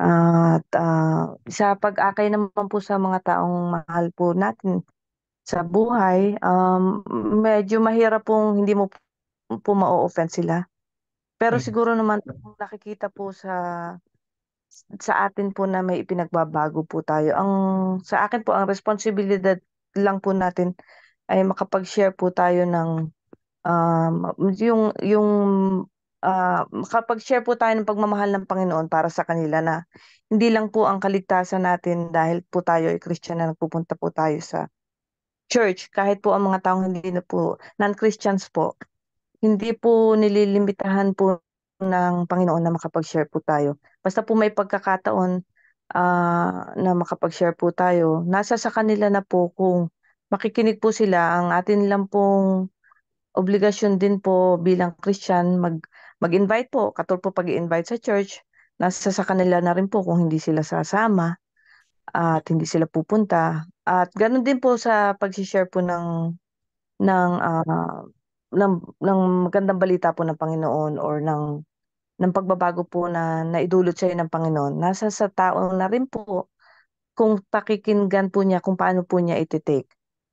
At, ah, sa pag-akay naman po sa mga taong mahal po natin sa buhay, um, medyo mahirap pong hindi mo po ma-o-offend sila. Pero Mm. siguro naman nakikita po sa sa atin po na may ipinagbabago po tayo, ang sa akin po ang responsibilidad lang po natin ay makapag-share po tayo ng, um, yung yung uh, makapag-share po tayo ng pagmamahal ng Panginoon para sa kanila na hindi lang po ang kaligtasan natin dahil po tayo ay Christian na nagpupunta po tayo sa church. Kahit po ang mga taong hindi na po, non-Christians po, hindi po nililimitahan po ng Panginoon na makapag-share po tayo. Basta po may pagkakataon uh, na makapag-share po tayo, nasa sa kanila na po kung makikinig po sila. Ang atin lang pong obligasyon din po bilang Christian mag mag-invite po, katulpo po pag invite sa church, nasa sa kanila na rin po kung hindi sila sasama at hindi sila pupunta. At ganoon din po sa pag-share po ng ng uh, ng ng magandang balita po ng Panginoon or ng ng pagbabago po na naidulot siya ng Panginoon. Nasa sa tao na rin po kung pakikinggan po niya kung paano po niya iti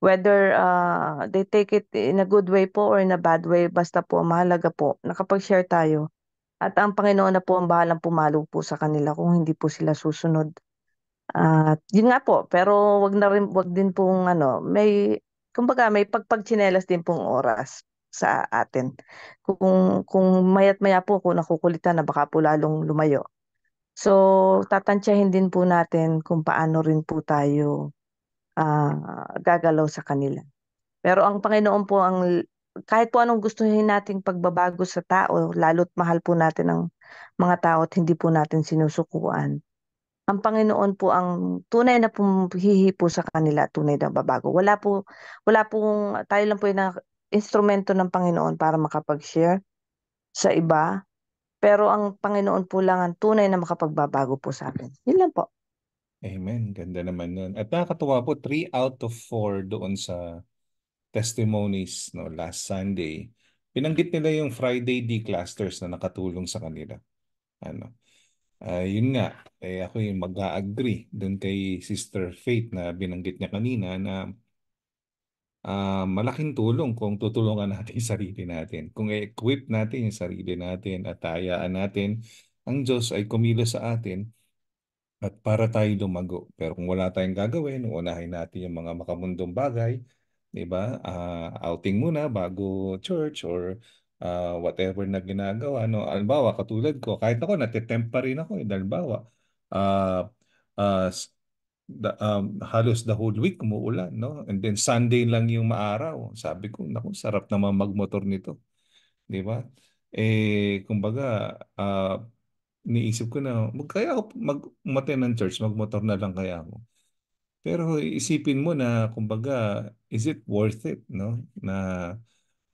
whether uh, they take it in a good way po or in a bad way, basta po mahalaga po, nakapag-share tayo. At ang Panginoon na po ang bahalang pumalo po sa kanila kung hindi po sila susunod. At uh, yun nga po, pero wag na rin wag din pong ano, may kumbaga may pagpagchinelas din pong oras sa atin. Kung kung mayat maya po kung nakukulitan na baka po lalong lumayo. So, tatantyahin din po natin kung paano rin po tayo uh, gagalaw sa kanila. Pero ang Panginoon po ang kahit po anong gustuhin nating pagbabago sa tao, lalo't mahal po natin ang mga tao at hindi po natin sinusukuan. Ang Panginoon po ang tunay na pumihihi po sa kanila, tunay na babago. Wala po, wala pong, tayo lang po yung instrumento ng Panginoon para makapag-share sa iba. Pero ang Panginoon po lang ang tunay na makapagbabago po sa atin. Yun lang po. Amen. Ganda naman nun. At nakakatuwa po, 3 out of 4 doon sa testimonies no last Sunday, pinanggit nila yung Friday D clusters na nakatulong sa kanila. Ano? Uh, yun nga, eh ako yung mag-agree doon kay Sister Faith na binanggit niya kanina na uh, malaking tulong kung tutulungan natin yung sarili natin. Kung i-equip natin yung sarili natin at tayaan natin, ang Diyos ay kumilo sa atin at para tayo lumago. Pero kung wala tayong gagawin, unahin natin yung mga makamundong bagay, 'di ba? Ah, outing muna bago church or ah, whatever na ginagawa, no. Halimbawa, katulad ko, kahit ako natitempt pa rin ako, eh. halimbawa, ah ah, s- um, halos the whole week umuulan, no? And then Sunday lang yung maaraw. Sabi ko, naku, sarap naman magmotor nito. Di ba? Eh, kumbaga, ah, iniisip ko na, mag, kaya ako mag, umaten ng church, magmotor na lang kaya ako. Pero isipin mo na, kumbaga, is it worth it, no? Na,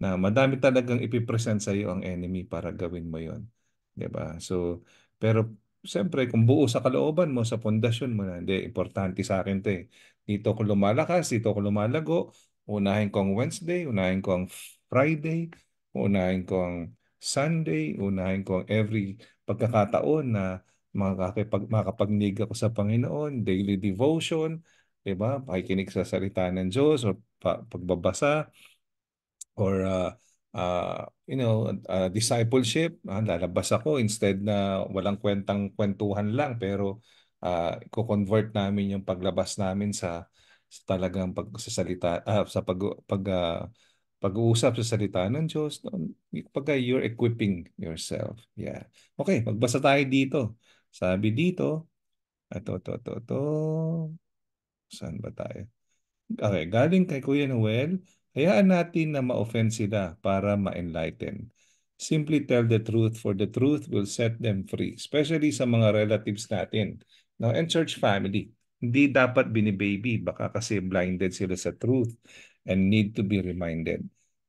na madami talagang ipipresent sa iyo ang enemy para gawin mo yon, 'di ba? So, pero siyempre, kung buo sa kalooban mo, sa pundasyon mo na, hindi, importante sa akin 'to eh. Dito ko lumalakas, dito ko lumalago, unahin ko ang Wednesday, unahin ko ang Friday, unahin ko ang Sunday, unahin ko ang every pagkakataon na makakapag, makakapagnig ako sa Panginoon, daily devotion, di ba? Pakikinig sa salita ng Diyos or pa, pagbabasa or uh, uh, you know, uh, discipleship, uh, lalabas ako instead na walang kwentang kwentuhan lang pero uh, ko-convert namin yung paglabas namin sa, sa talagang pag sa salita uh, sa pag, pag uh, pag-uusap sa salita ng Diyos, no? pagka you're equipping yourself. Yeah. Okay, magbasa tayo dito. Sabi dito, ito, ito, ito, ito. Saan ba tayo? Okay, galing kay Kuya Noel, hayaan natin na ma-offend sila para ma-enlighten. Simply tell the truth for the truth will set them free. Especially sa mga relatives natin. No? And church family. Hindi dapat binibaby. Baka kasi blinded sila sa truth and need to be reminded.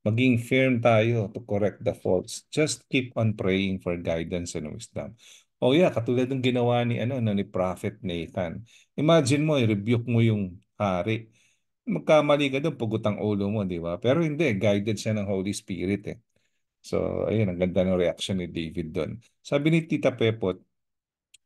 Maging firm tayo to correct the faults. Just keep on praying for guidance and wisdom. oh yeah, katulad ng ginawa ni ano ni Prophet Nathan. Imagine mo, i-rebuke mo yung hari. Magkamali ka doon, pugot ang ulo mo, di ba? Pero hindi, guided siya ng Holy Spirit eh. So, ayun, ang ganda ng reaction ni David doon. Sabi ni Tita Pepot,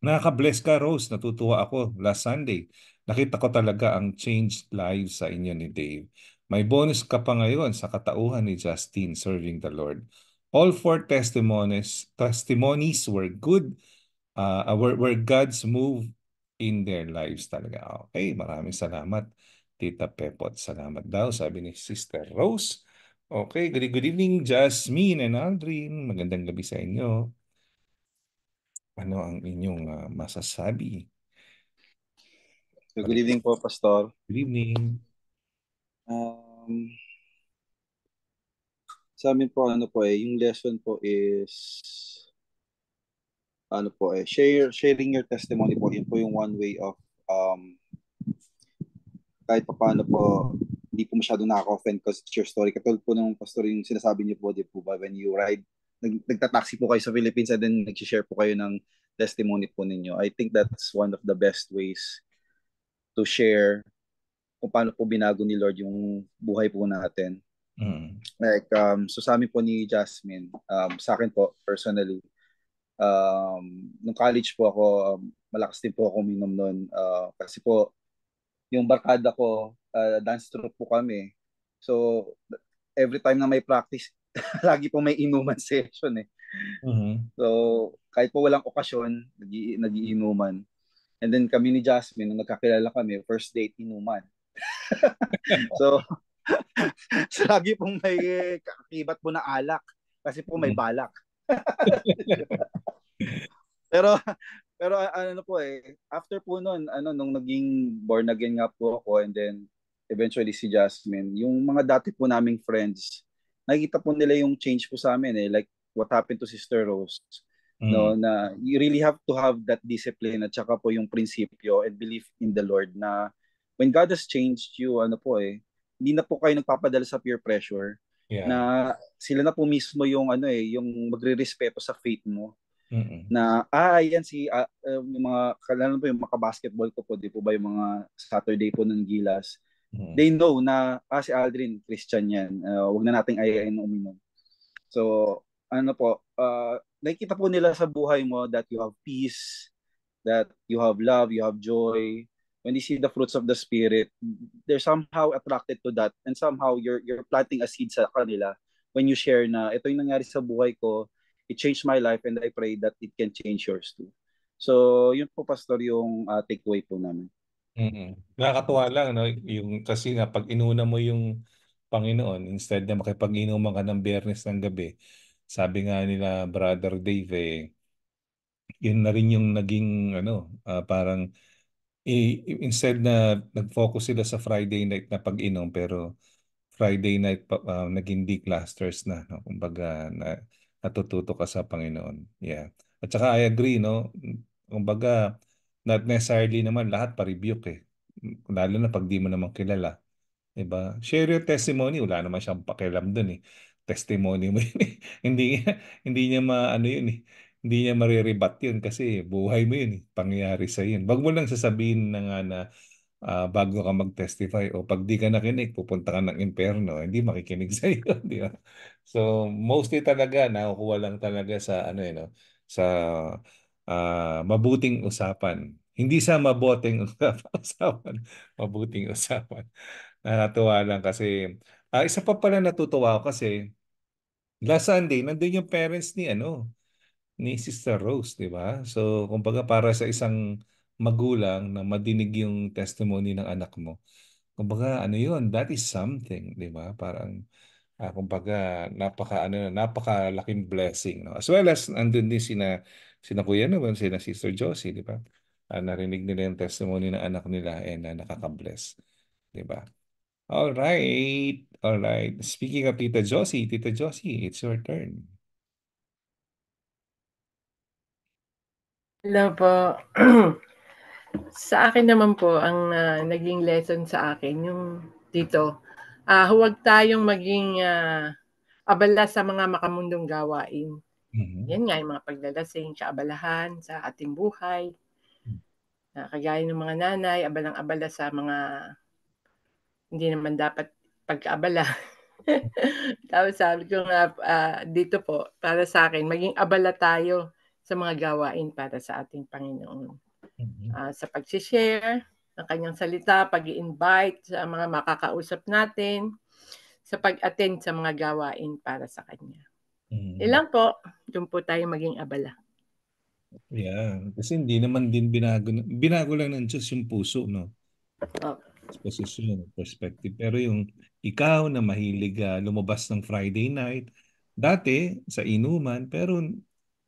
Nakaka-bless ka, Rose. Natutuwa ako last Sunday. Nakita ko talaga ang changed lives sa inyo ni Dave. May bonus ka pa ngayon sa katauhan ni Justine serving the Lord. All four testimonies testimonies were good uh, uh, were, were God's move in their lives talaga. Okay, maraming salamat Tita Pepot. Salamat daw sabi ni Sister Rose. Okay, good, good evening Jasmine and Aldrin. Magandang gabi sa inyo. Ano ang inyong uh, masasabi? So, good evening po, Pastor. Good evening. Um, sa amin po, ano po eh, yung lesson po is, ano po eh, share, sharing your testimony po. Yun po yung one way of, um, kahit pa paano po, hindi po masyado nakaka-offend because it's your story. Katulad po nung pastor yung sinasabi niyo po, di po ba, when you ride, nag, nagtataxi po kayo sa Philippines and then nag-share po kayo ng testimony po ninyo. I think that's one of the best ways to share kung paano po binago ni Lord yung buhay po natin. Mm. Like, um, so sa amin po ni Jasmine, um, sa akin po, personally, um, nung college po ako, um, malakas din po ako minom noon. Uh, kasi po, yung barkada ko, uh, dance troupe po kami. So, every time na may practice, lagi po may inuman session eh. Mm-hmm. So, kahit po walang okasyon, nagii- iinuman And then kami ni Jasmine, nung nagkakilala kami, first date inuman. so, so, lagi pong may kakibat po na alak kasi po may mm. balak. pero pero ano po eh, after po noon, ano nung naging born again nga po ako and then eventually si Jasmine, yung mga dati po naming friends, nakikita po nila yung change po sa amin eh, like what happened to Sister Rose. Mm. No, na you really have to have that discipline at saka po yung prinsipyo and belief in the Lord na when God has changed you, ano po eh, hindi na po kayo nagpapadala sa peer pressure yeah. na sila na po mismo yung ano eh, yung magre magrerespeto sa faith mo. Mm-mm. Na ah ayan si uh, yung mga kalano po yung makabasketball ko po, di po ba yung mga Saturday po ng Gilas. Mm-hmm. They know na ah si Aldrin Christian yan. Uh, ah, wag na nating ayahin uminom. So ano po, uh, nakikita po nila sa buhay mo that you have peace, that you have love, you have joy, when they see the fruits of the spirit, they're somehow attracted to that and somehow you're you're planting a seed sa kanila when you share na ito yung nangyari sa buhay ko, it changed my life and I pray that it can change yours too. So, yun po pastor yung uh, takeaway po namin. Mm-hmm. Nakakatuwa lang no yung kasi nga pag inuna mo yung Panginoon instead na makipag inom ka ng Biyernes ng gabi. Sabi nga nila Brother Dave eh, yun na rin yung naging ano uh, parang I, instead na nag-focus sila sa Friday night na pag-inom pero Friday night pa, uh, naging declusters na no kumbaga na natututo ka sa Panginoon yeah at saka I agree no kumbaga not necessarily naman lahat pa-rebuke eh lalo na pag di mo naman kilala di ba share your testimony wala naman siyang pakialam doon eh testimony mo yun eh. hindi hindi niya maano yun eh hindi niya mariribat yun kasi buhay mo yun, eh. pangyayari sa yun. Wag mo lang sasabihin na nga na uh, bago ka mag-testify o pag di ka nakinig, pupunta ka ng imperno, hindi makikinig sa iyo, di ba? So, mostly talaga, nakukuha lang talaga sa ano yun, eh, no? sa uh, mabuting usapan. Hindi sa maboting usapan, mabuting usapan. Natuwa lang kasi, uh, isa pa pala natutuwa ako kasi, last Sunday, nandun yung parents ni ano, ni Sister Rose, di ba? So, kumbaga para sa isang magulang na madinig yung testimony ng anak mo. Kumbaga, ano yun? That is something, di ba? Parang, ah, kumbaga, napaka, ano, napakalaking blessing. No? As well as, andun din sina, sina Kuya naman, sina Sister Josie, di ba? Ah, narinig nila yung testimony ng anak nila and uh, eh, nakaka-bless. Di ba? All right. All right. Speaking of Tita Josie, Tita Josie, it's your turn. Hello po. sa akin naman po, ang uh, naging lesson sa akin, yung dito, uh, huwag tayong maging uh, abala sa mga makamundong gawain. Mm-hmm. Yan nga, yung mga paglalasing, sa abalahan, sa ating buhay. Uh, kagaya ng mga nanay, abalang-abala sa mga hindi naman dapat pagkaabala. Tapos sabi ko nga, uh, dito po, para sa akin, maging abala tayo sa mga gawain para sa ating Panginoon. Uh, sa pag-share ng kanyang salita, pag invite sa mga makakausap natin, sa pag-attend sa mga gawain para sa kanya. mm mm-hmm. Ilang po, doon po tayo maging abala. Yeah, kasi hindi naman din binago, binago lang ng Diyos yung puso, no? Okay. Oh. Posisyon, perspective. Pero yung ikaw na mahilig uh, lumabas ng Friday night, dati sa inuman, pero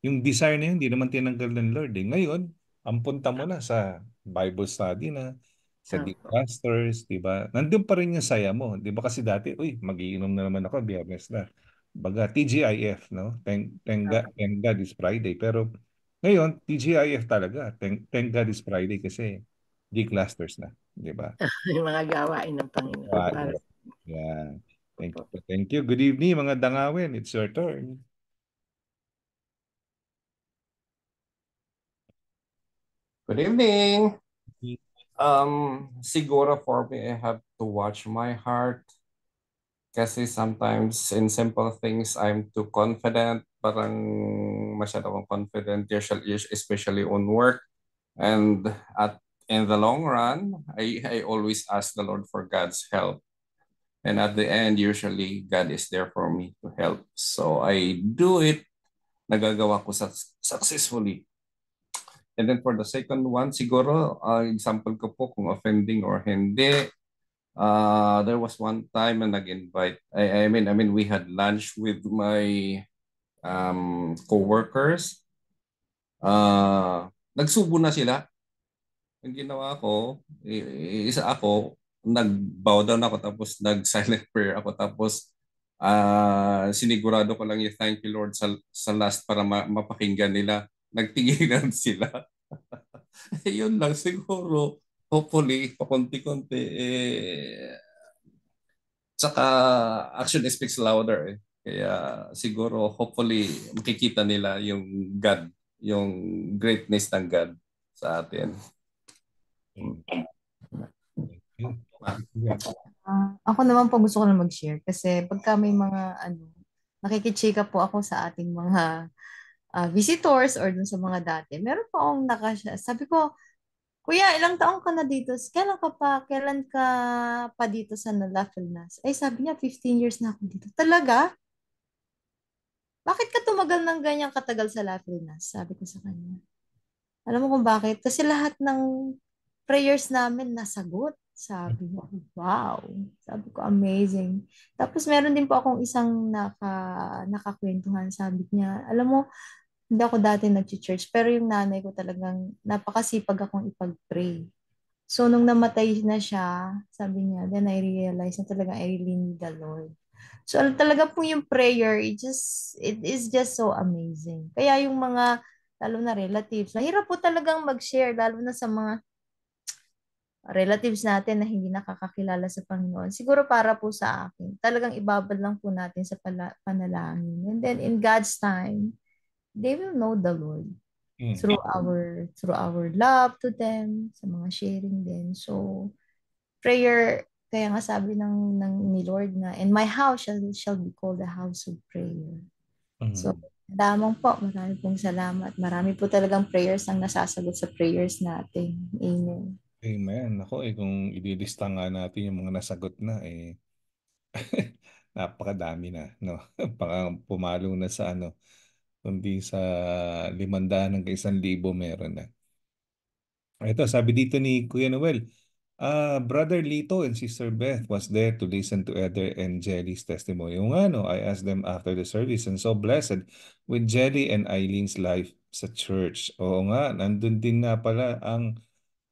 yung desire na yun, hindi naman tinanggal ng Lord. Eh. Ngayon, ang punta mo na sa Bible study na, sa ah. deep pastors, di ba? Nandun pa rin yung saya mo. Di ba kasi dati, uy, magiinom na naman ako, biyernes na. Baga, TGIF, no? Thank, thank, God, ah. thank God is Friday. Pero ngayon, TGIF talaga. Thank, thank God is Friday kasi declusters na, di ba? yung mga gawain ng Panginoon. Ah, yeah. Thank you. Thank you. Good evening, mga dangawin. It's your turn. Good evening. Um, siguro for me, I have to watch my heart. Kasi sometimes in simple things, I'm too confident. Parang masyado akong confident, especially on work. And at in the long run, I, I always ask the Lord for God's help. And at the end, usually God is there for me to help. So I do it. Nagagawa ko successfully. And then for the second one, siguro, uh, example ko po kung offending or hindi, uh, there was one time and nag-invite, I, I mean, I mean, we had lunch with my um, co-workers. Uh, nagsubo na sila. Yung ginawa ko, isa ako, nag-bow down ako tapos nag-silent prayer ako tapos uh, sinigurado ko lang yung thank you Lord sa, sa last para ma- mapakinggan nila nagtinginan sila. Eh, yun lang siguro. Hopefully, pakunti-kunti. Eh, tsaka action speaks louder. Eh. Kaya siguro, hopefully, makikita nila yung God, yung greatness ng God sa atin. Uh, ako naman po gusto ko na mag-share kasi pagka may mga ano, nakikichika po ako sa ating mga uh, visitors or dun sa mga dati, meron pa akong nakasya. Sabi ko, Kuya, ilang taong ka na dito? Kailan ka pa? Kailan ka pa dito sa Nalafelnas? Ay, sabi niya, 15 years na ako dito. Talaga? Bakit ka tumagal ng ganyan katagal sa Nalafelnas? Sabi ko sa kanya. Alam mo kung bakit? Kasi lahat ng prayers namin nasagot. Sabi ko, wow. Sabi ko, amazing. Tapos meron din po akong isang naka, nakakwentuhan. Sabi niya, alam mo, hindi ako dati nag-church, pero yung nanay ko talagang napakasipag akong ipag-pray. So, nung namatay na siya, sabi niya, then I realized na talaga I really need the Lord. So, talaga po yung prayer, it just, it is just so amazing. Kaya yung mga, lalo na relatives, nahirap po talagang mag-share, lalo na sa mga relatives natin na hindi nakakakilala sa Panginoon. Siguro para po sa akin, talagang ibabad lang po natin sa pala- panalangin. And then in God's time, they will know the Lord mm. through our through our love to them, sa mga sharing din. So prayer kaya nga sabi ng ng ni Lord na and my house shall shall be called the house of prayer. Mm. So Damang po. Marami pong salamat. Marami po talagang prayers ang nasasagot sa prayers natin. Amen. Amen. Ako eh, kung ililista nga natin yung mga nasagot na, eh, napakadami na. No? Baka pumalo na sa ano, kundi sa limandaan ng isang libo meron na. Ito, sabi dito ni Kuya Noel, uh, Brother Lito and Sister Beth was there to listen to Heather and Jelly's testimony. Yung ano, I asked them after the service and so blessed with Jelly and Eileen's life sa church. Oo nga, nandun din nga pala ang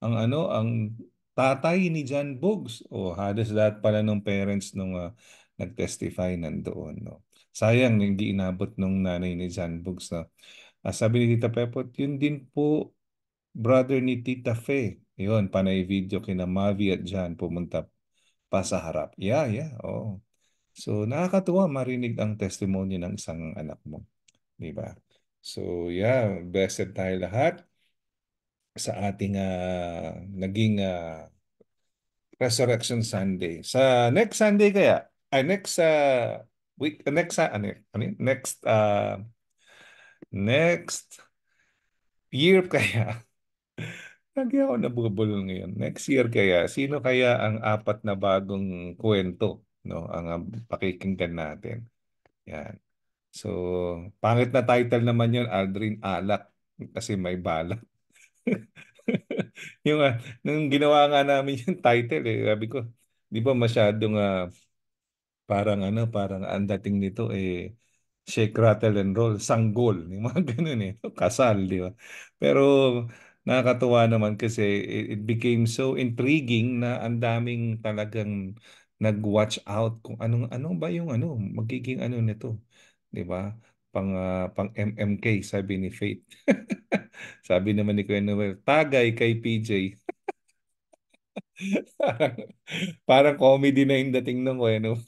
ang ano, ang tatay ni John Boggs. O oh, halos lahat pala ng parents nung uh, nagtestify nandoon, no. Sayang hindi inabot nung nanay ni Jan Bugs. No? Ah, sabi ni Tita Pepot, yun din po brother ni Tita Fe. Yun, panay video kina Mavi at Jan pumunta pa sa harap. Yeah, yeah, Oh. So nakakatuwa marinig ang testimony ng isang anak mo. Di ba? So yeah, blessed tayo lahat sa ating uh, naging uh, Resurrection Sunday. Sa next Sunday kaya, ay uh, next uh, week next ah, ano, ano next uh, next year kaya lagi ako nabubulol ngayon next year kaya sino kaya ang apat na bagong kwento no ang um, pakikinggan natin yan so pangit na title naman yon Aldrin Alak kasi may bala yung uh, nung ginawa nga namin yung title eh sabi ko di ba masyadong uh, Parang ano, parang ang dating nito eh shake, rattle, and roll, sanggol, yung mga ganun eh, kasal, di ba? Pero nakakatuwa naman kasi it, it became so intriguing na ang daming talagang nag-watch out kung anong ano ba yung ano, magiging ano nito, di ba? Pang, uh, pang MMK, sabi ni Faith. sabi naman ni Kuya Noel, tagay kay PJ. parang, comedy na yung dating nung eh, no?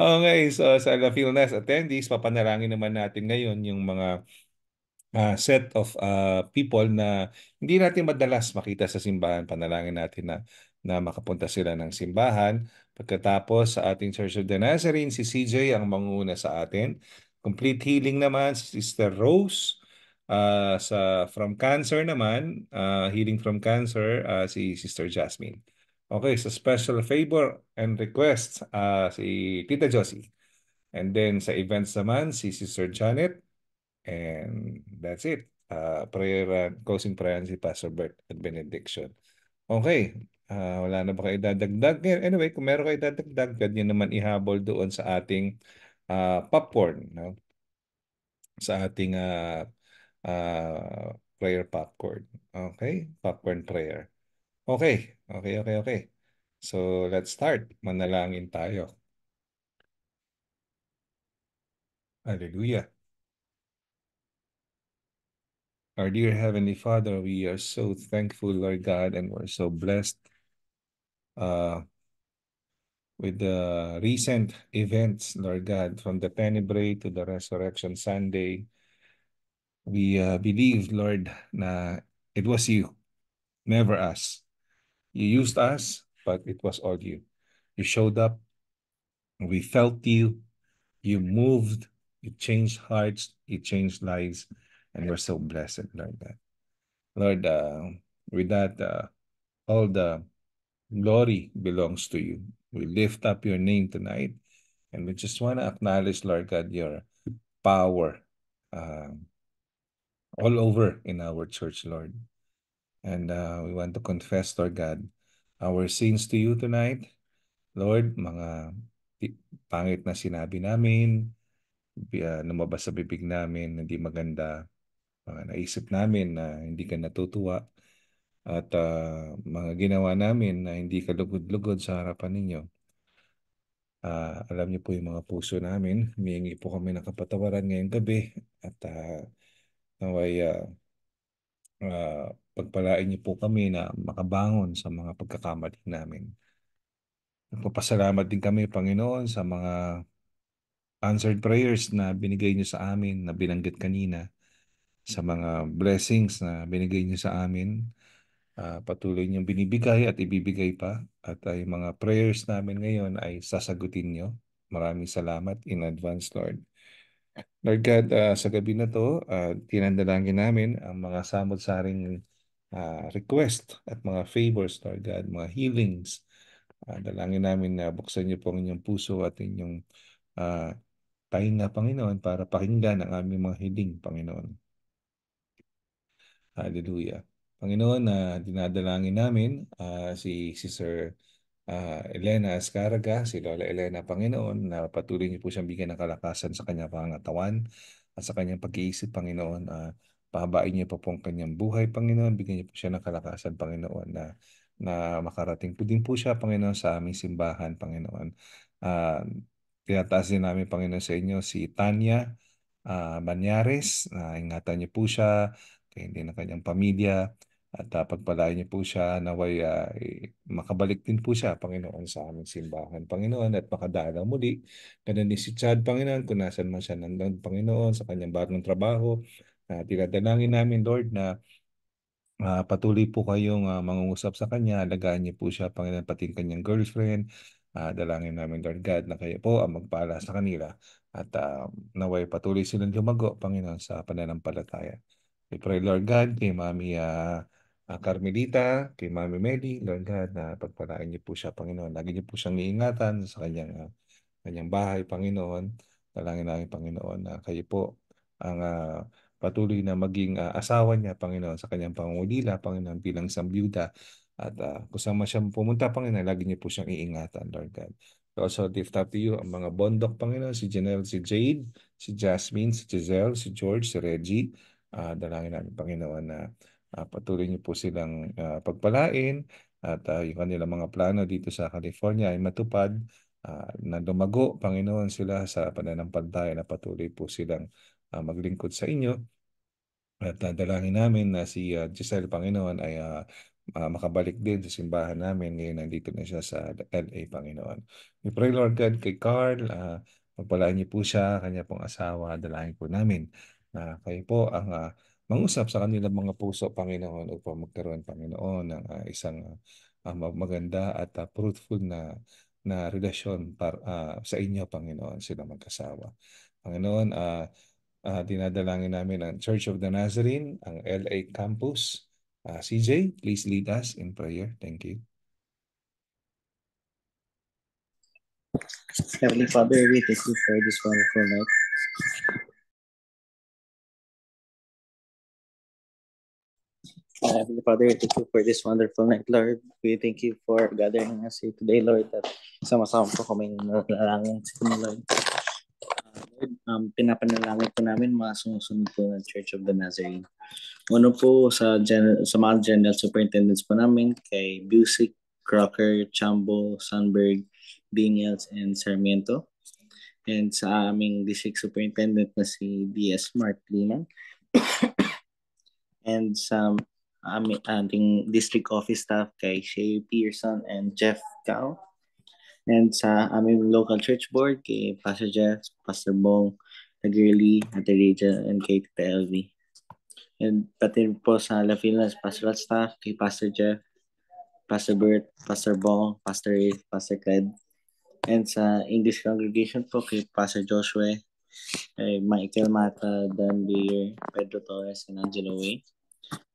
okay, eh, so sa La Filnas attendees, papanarangin naman natin ngayon yung mga uh, set of uh, people na hindi natin madalas makita sa simbahan. Panalangin natin na na makapunta sila ng simbahan. Pagkatapos sa ating Church of the Nazarene, si CJ ang manguna sa atin. Complete healing naman, si Sister Rose. Uh, sa from cancer naman, uh, healing from cancer, uh, si Sister Jasmine. Okay, sa so special favor and request, uh, si Tita Josie. And then sa events naman, si Sister Janet. And that's it. Uh, prayer, uh, closing prayer si Pastor Bert at benediction. Okay, uh, wala na ba kayo dadagdag? Anyway, kung meron kayo dadagdag, pwede naman ihabol doon sa ating uh, popcorn. No? Sa ating uh, uh, prayer popcorn. Okay? Popcorn prayer. Okay. Okay, okay, okay. So let's start. Manalangin tayo. Hallelujah. Our dear Heavenly Father, we are so thankful, Lord God, and we're so blessed uh, with the recent events, Lord God, from the Tenebrae to the Resurrection Sunday, we uh, believe, Lord, na it was you, never us. You used us, but it was all you. You showed up. We felt you. You moved. You changed hearts. You changed lives. And we're so blessed, Lord. That. Lord, uh, with that, uh, all the glory belongs to you. We lift up your name tonight. And we just want to acknowledge, Lord God, your power. Um, all over in our church, Lord. And uh, we want to confess, Lord God, our sins to you tonight. Lord, mga pangit na sinabi namin, uh, lumabas sa bibig namin, hindi maganda, mga naisip namin na hindi ka natutuwa, at uh, mga ginawa namin na hindi ka lugod-lugod sa harapan ninyo. Uh, alam niyo po yung mga puso namin. Humihingi po kami ng kapatawaran ngayong gabi at uh, Naway uh, ah, uh, ah, pagpalain niyo po kami na makabangon sa mga pagkakamali namin. Nagpapasalamat din kami, Panginoon, sa mga answered prayers na binigay niyo sa amin, na binanggit kanina, sa mga blessings na binigay niyo sa amin. Uh, patuloy niyong binibigay at ibibigay pa. At ay mga prayers namin ngayon ay sasagutin niyo. Maraming salamat in advance, Lord. Lord God, uh, sa gabi na to, uh, tinandalangin namin ang mga samot-saring uh, request at mga favors, Lord God, mga healings. Uh, dalangin namin na buksan niyo po ang inyong puso at inyong uh, pahinga, Panginoon, para pakinggan ang aming mga hiling, Panginoon. Hallelujah. Panginoon, na uh, dinadalangin namin uh, si, si Sir uh, Elena Escarga, si Lola Elena Panginoon na patuloy niyo po siyang bigyan ng kalakasan sa kanyang pangatawan at sa kanyang pag-iisip, Panginoon. Uh, pahabain niyo po po ang kanyang buhay, Panginoon. Bigyan niyo po siya ng kalakasan, Panginoon, na, na makarating po din po siya, Panginoon, sa aming simbahan, Panginoon. Uh, tinataas din namin, Panginoon, sa inyo si Tanya uh, Banyares. Uh, ingatan niyo po siya, kaya hindi na kanyang pamilya. At uh, pagpalain niyo po siya naway uh, ah, makabalik din po siya, Panginoon, sa aming simbahan, Panginoon, at makadala muli. Ganun ni si Chad, Panginoon, kung nasan man siya nandang, Panginoon, sa kanyang bagong trabaho, na uh, tinadalangin namin, Lord, na uh, patuloy po kayong uh, mangungusap sa kanya, alagaan niyo po siya, Panginoon, pati kanyang girlfriend, uh, dalangin namin, Lord God, na kayo po ang magpala sa kanila at uh, naway patuloy silang lumago, Panginoon, sa pananampalataya. We pray, Lord God, kay Mami uh, uh, Carmelita, kay Mami Meli, Lord God, na pagpalaan niyo po siya, Panginoon. Lagi niyo po siyang iingatan sa kanyang, uh, kanyang bahay, Panginoon. Dalangin namin, Panginoon, na kayo po ang uh, patuloy na maging uh, asawa niya, Panginoon, sa kanyang pangungulila, Panginoon, bilang isang byuda. At uh, kung saan siya pumunta, Panginoon, lagi niyo po siyang iingatan, Lord God. We also lift up to you ang mga bondok, Panginoon, si Janelle, si Jade, si Jasmine, si Giselle, si George, si Reggie. Uh, dalangin namin, Panginoon, na uh, Uh, patuloy niyo po silang uh, pagpalain at uh, yung kanilang mga plano dito sa California ay matupad uh, na lumago, Panginoon, sila sa pananampalataya na patuloy po silang uh, maglingkod sa inyo. At uh, dalangin namin na si uh, Giselle Panginoon ay uh, uh, makabalik din sa simbahan namin. Ngayon nandito na siya sa LA, Panginoon. We pray, Lord God, kay Carl, uh, magpalaan niyo po siya, kanya pong asawa, dalangin po namin na kayo po ang uh, mangusap sa kanilang mga puso, Panginoon, upang magkaroon, Panginoon, ng uh, isang uh, maganda at uh, fruitful na na relasyon par, uh, sa inyo, Panginoon, sila magkasawa. Panginoon, uh, uh, dinadalangin namin ang Church of the Nazarene, ang LA Campus. Uh, CJ, please lead us in prayer. Thank you. Heavenly Father, we thank you for this wonderful night. Uh, Heavenly Father, we thank you for this wonderful night, Lord. We thank you for gathering us here today, Lord, that sama-sama po kami nalalangin sa inyo, Lord. Uh, Lord, um, pinapanalangin po namin mga sumusunod po ng Church of the Nazarene. Uno po sa, gen- sa mga general superintendents po namin kay Busick, Crocker, Chambo, Sunberg, Daniels, and Sarmiento. And sa aming district superintendent na si D.S. Mark Liman. and sa aming ating district office staff kay Shay Pearson and Jeff Cao. And sa aming local church board kay Pastor Jeff, Pastor Bong, Tagirly, Ate Rachel, and kay Tita Elvie. And pati po sa La Filipinas pastoral staff kay Pastor Jeff, Pastor Bert, Pastor Bong, Pastor Ray, Pastor Cled. And sa English congregation po kay Pastor Joshua, kay Michael Mata, Dan Beer, Pedro Torres, and Angelo Way.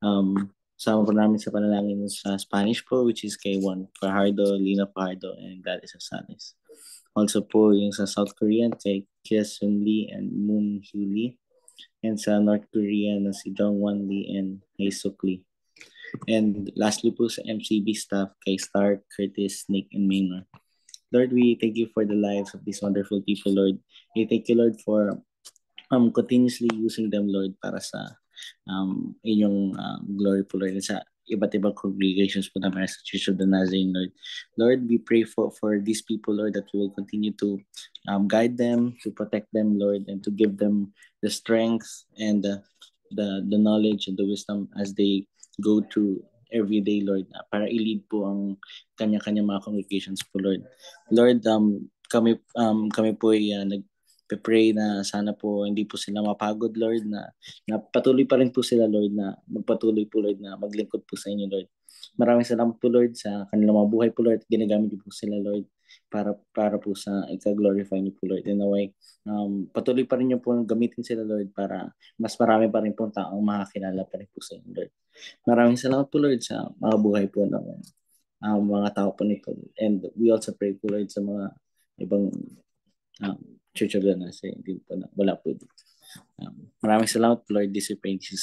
Um, Sama po namin sa panalangin sa Spanish po, which is kay Juan Fajardo, Lina Fajardo, and Gladys Osales. Also po yung sa South Korean kay Kia Sun Lee and Moon Hee Lee. And sa North Korea na si Jongwon Lee and Hae Suk Lee. And lastly po sa MCB staff kay Star, Curtis, Nick, and Maynor. Lord, we thank you for the lives of these wonderful people, Lord. We thank you, Lord, for um, continuously using them, Lord, para sa um, inyong uh, glory po, Lord, sa iba't ibang congregations po ng Master Church of the Nazarene, Lord. Lord, we pray for, for these people, Lord, that you will continue to um, guide them, to protect them, Lord, and to give them the strength and the, the, the knowledge and the wisdom as they go through every day, Lord, para i-lead po ang kanya-kanya mga congregations po, Lord. Lord, um, kami um, kami po ay uh, nag pray na sana po hindi po sila mapagod, Lord, na, na patuloy pa rin po sila, Lord, na magpatuloy po, Lord, na maglingkod po sa inyo, Lord. Maraming salamat po, Lord, sa kanilang mga buhay po, Lord. Ginagamit po sila, Lord, para, para po sa ika-glorify niyo po, Lord, in a way. Um, patuloy pa rin niyo po gamitin sila, Lord, para mas marami pa rin pong taong makakilala pa rin po sa inyo, Lord. Maraming salamat po, Lord, sa mga buhay po ng um, mga tao po nito. And we also pray po, Lord, sa mga ibang um, Church of the Nasa, hindi po na, wala po dito. Um, maraming salamat, Lord, this is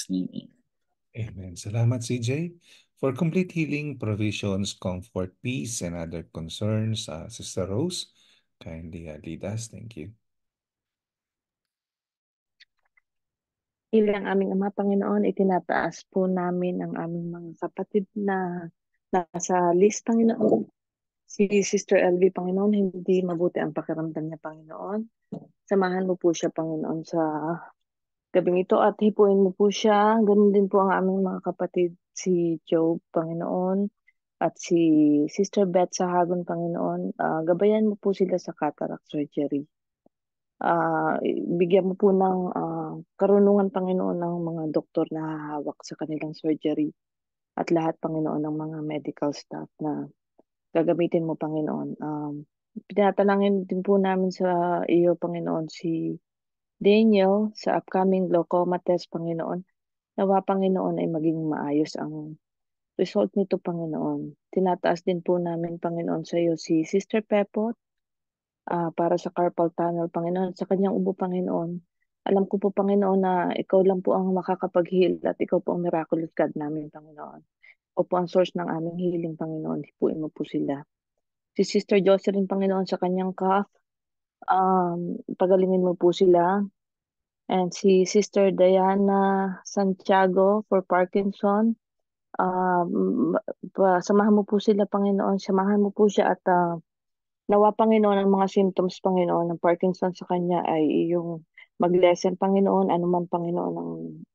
in name. Amen. Salamat, CJ. For complete healing, provisions, comfort, peace, and other concerns, uh, Sister Rose, kindly uh, lead us. Thank you. Ilang aming Ama Panginoon, itinataas po namin ang aming mga kapatid na nasa list, Panginoon. Si Sister Elvie, Panginoon, hindi mabuti ang pakiramdam niya, Panginoon. Samahan mo po siya, Panginoon, sa gabing ito at hipuin mo po siya. Ganun din po ang aming mga kapatid, si Job, Panginoon, at si Sister Beth sa Hagon, Panginoon. Uh, gabayan mo po sila sa cataract surgery. Uh, bigyan mo po ng uh, karunungan, Panginoon, ng mga doktor na hahawak sa kanilang surgery at lahat, Panginoon, ng mga medical staff na gagamitin mo, Panginoon. Um, Pinatalangin din po namin sa iyo, Panginoon, si Daniel sa upcoming glaucoma test, Panginoon. Nawa, Panginoon, ay maging maayos ang result nito, Panginoon. Tinataas din po namin, Panginoon, sa iyo si Sister Pepot uh, ah, para sa carpal tunnel, Panginoon, sa kanyang ubo, Panginoon. Alam ko po, Panginoon, na ikaw lang po ang makakapag-heal at ikaw po ang miraculous God namin, Panginoon. O po ang source ng aming healing, Panginoon. Hipuin mo po sila si Sister Jocelyn Panginoon sa kanyang calf. Um, pagalingin mo po sila. And si Sister Diana Santiago for Parkinson. Um, samahan mo po sila, Panginoon. Samahan mo po siya at uh, nawa, Panginoon, ang mga symptoms, Panginoon, ng Parkinson sa kanya ay yung mag-lessen, Panginoon, anuman, Panginoon, ang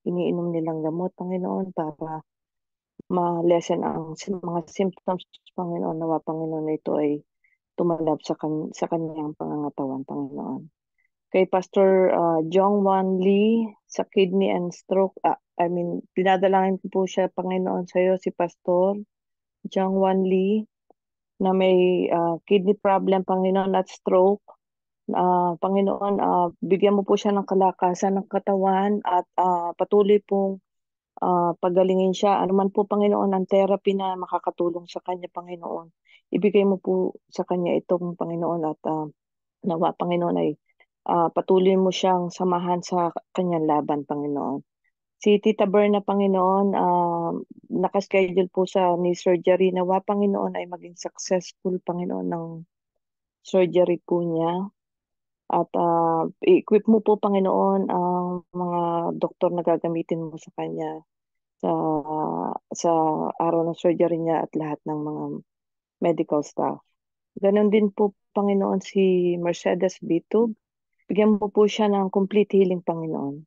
iniinom nilang gamot, Panginoon, para ma-lessen ang mga symptoms, Panginoon. Nawa, Panginoon, ito ay tumalab sa, kan sa kanyang pangangatawan, Panginoon. Kay Pastor uh, Jong Wan Lee sa kidney and stroke, uh, I mean, dinadalangin ko po siya, Panginoon, sa iyo, si Pastor Jong Wan Lee na may uh, kidney problem, Panginoon, at stroke. Uh, Panginoon, uh, bigyan mo po siya ng kalakasan ng katawan at uh, patuloy pong uh, pagalingin siya. Ano man po, Panginoon, ang therapy na makakatulong sa kanya, Panginoon. Ibigay mo po sa kanya itong Panginoon at uh, nawa, Panginoon, ay uh, patuloy mo siyang samahan sa kanyang laban, Panginoon. Si Tita Berna, Panginoon, uh, nakaschedule po sa ni surgery. Nawa, Panginoon, ay maging successful, Panginoon, ng surgery po niya. At ah, equip mo po Panginoon ang mga doktor na gagamitin mo sa kanya sa sa araw ng surgery niya at lahat ng mga medical staff. Ganon din po Panginoon si Mercedes Bitug. Bigyan mo po siya ng complete healing Panginoon.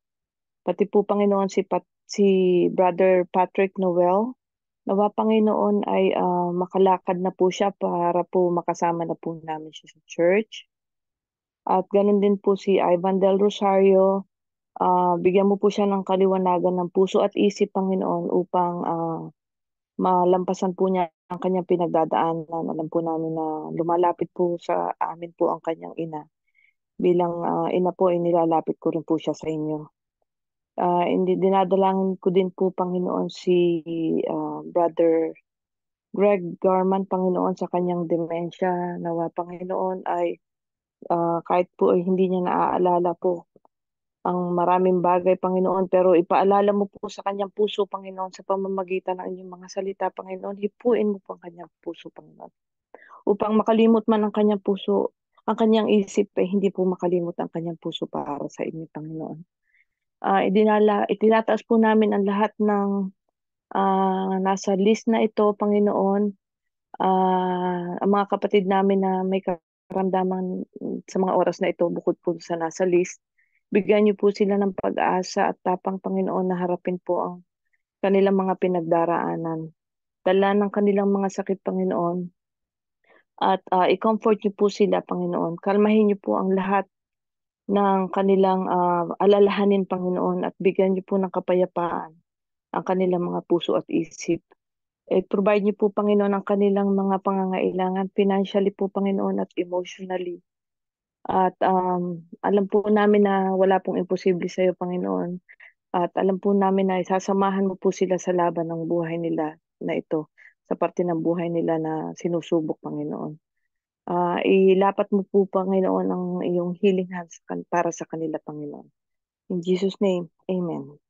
Pati po Panginoon si Pat, si Brother Patrick Noel Nawa Panginoon ay ah, makalakad na po siya para po makasama na po namin siya sa church. At ganun din po si Ivan Del Rosario. Uh, bigyan mo po siya ng kaliwanagan ng puso at isip, Panginoon, upang uh, malampasan po niya ang kanyang pinagdadaanan. Alam po namin na lumalapit po sa amin po ang kanyang ina. Bilang uh, ina po, inilalapit eh, ko rin po siya sa inyo. Uh, hindi dinadalangin ko din po, Panginoon, si uh, Brother Greg Garman, Panginoon, sa kanyang demensya. Nawa, Panginoon, ay uh, kahit po ay hindi niya naaalala po ang maraming bagay, Panginoon, pero ipaalala mo po sa kanyang puso, Panginoon, sa pamamagitan ng inyong mga salita, Panginoon, hipuin mo po ang kanyang puso, Panginoon. Upang makalimot man ang kanyang puso, ang kanyang isip ay eh, hindi po makalimot ang kanyang puso para sa inyo, Panginoon. Uh, idinala, itinataas po namin ang lahat ng uh, nasa list na ito, Panginoon, uh, ang mga kapatid namin na may nararamdaman sa mga oras na ito bukod po sa nasa list. Bigyan niyo po sila ng pag-asa at tapang Panginoon na harapin po ang kanilang mga pinagdaraanan. Dala ng kanilang mga sakit, Panginoon. At uh, i-comfort niyo po sila, Panginoon. Kalmahin niyo po ang lahat ng kanilang uh, alalahanin, Panginoon, at bigyan niyo po ng kapayapaan ang kanilang mga puso at isip eh, provide niyo po Panginoon ang kanilang mga pangangailangan financially po Panginoon at emotionally. At um, alam po namin na wala pong imposible sa iyo Panginoon. At alam po namin na isasamahan mo po sila sa laban ng buhay nila na ito, sa parte ng buhay nila na sinusubok Panginoon. Uh, ilapat mo po Panginoon ang iyong healing hands para sa kanila Panginoon. In Jesus name, Amen.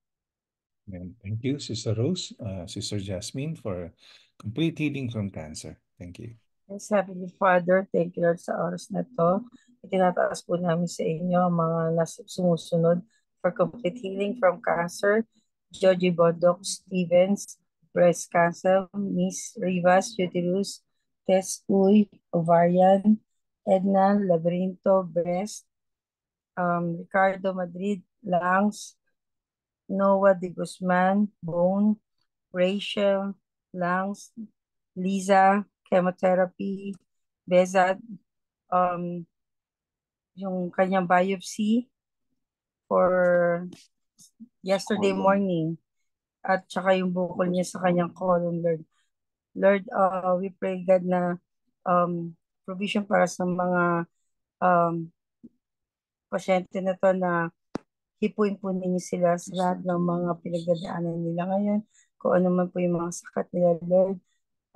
Amen. Thank you, Sister Rose, uh, Sister Jasmine, for complete healing from cancer. Thank you. Yes, Heavenly Father, thank you Lord sa oras na to. Itinataas po namin sa inyo ang mga nas- sumusunod for complete healing from cancer. Georgie Bondok Stevens, breast cancer, Miss Rivas, uterus, Tess Uy, ovarian, Edna Labrinto, breast, um, Ricardo Madrid, lungs, Noah de Guzman, Bone, Rachel, Langs, Lisa, chemotherapy, Bezad, um, yung kanyang biopsy for yesterday morning at saka yung bukol niya sa kanyang colon, Lord. Lord, uh, we pray God na um, provision para sa mga um, pasyente na to na hipuin po ninyo sila sa lahat ng mga pinagdadaanan nila ngayon. Kung ano man po yung mga sakat nila, Lord,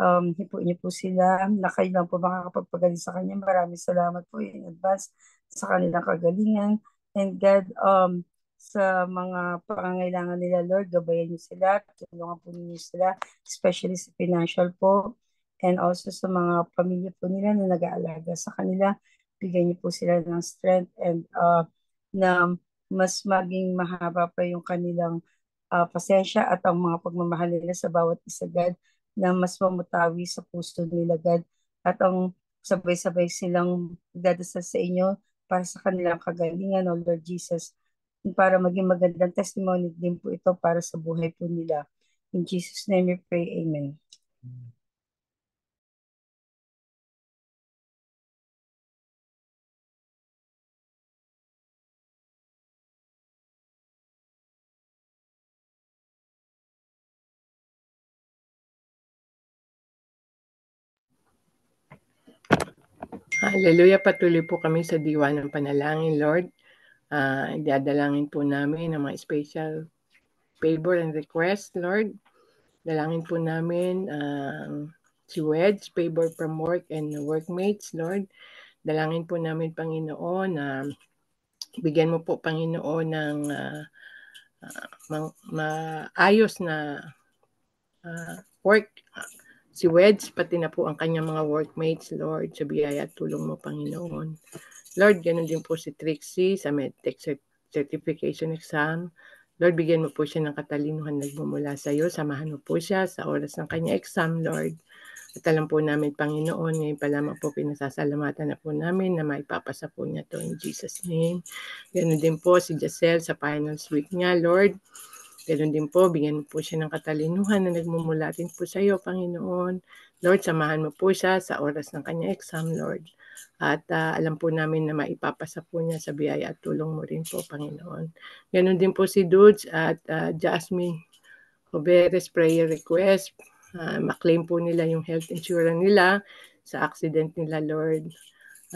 um, hipuin niyo po sila na kayo lang po makakapagpagaling sa kanya. Maraming salamat po in advance sa kanilang kagalingan. And God, um, sa mga pangangailangan nila, Lord, gabayan niyo sila, tulungan po niyo sila, especially sa financial po, and also sa mga pamilya po nila na nag-aalaga sa kanila. Bigyan niyo po sila ng strength and uh, na mas maging mahaba pa yung kanilang uh, pasensya at ang mga pagmamahal nila sa bawat isa God na mas mamutawi sa puso nila God at ang sabay-sabay silang dadasal sa inyo para sa kanilang kagalingan, O oh, Lord Jesus, para maging magandang testimony din po ito para sa buhay po nila. In Jesus' name we pray, Amen. Amen. Hallelujah, patuloy po kami sa diwa ng panalangin, Lord. Uh, ah, dadalangin po namin ang mga special favor and request, Lord. Dalangin po namin ang uh, si Wedge, favor from work and workmates, Lord. Dalangin po namin, Panginoon, na uh, bigyan mo po, Panginoon, ng uh, uh, maayos na uh, work si Weds, pati na po ang kanyang mga workmates, Lord, sa biyaya at tulong mo, Panginoon. Lord, ganun din po si Trixie sa MedTech Certification Exam. Lord, bigyan mo po siya ng katalinuhan nagmumula sa iyo. Samahan mo po siya sa oras ng kanya exam, Lord. At alam po namin, Panginoon, ngayon pa lamang po pinasasalamatan na po namin na maipapasa po niya to in Jesus' name. Ganun din po si Giselle sa finals week niya, Lord. Ganoon din po, bigyan mo po siya ng katalinuhan na nagmumulatin po sa iyo, Panginoon. Lord, samahan mo po siya sa oras ng kanya exam, Lord. At uh, alam po namin na maipapasa po niya sa biyaya at tulong mo rin po, Panginoon. Ganoon din po si Dudes at uh, Jasmine Hoberes prayer request. Uh, ah, maklaim po nila yung health insurance nila sa accident nila, Lord.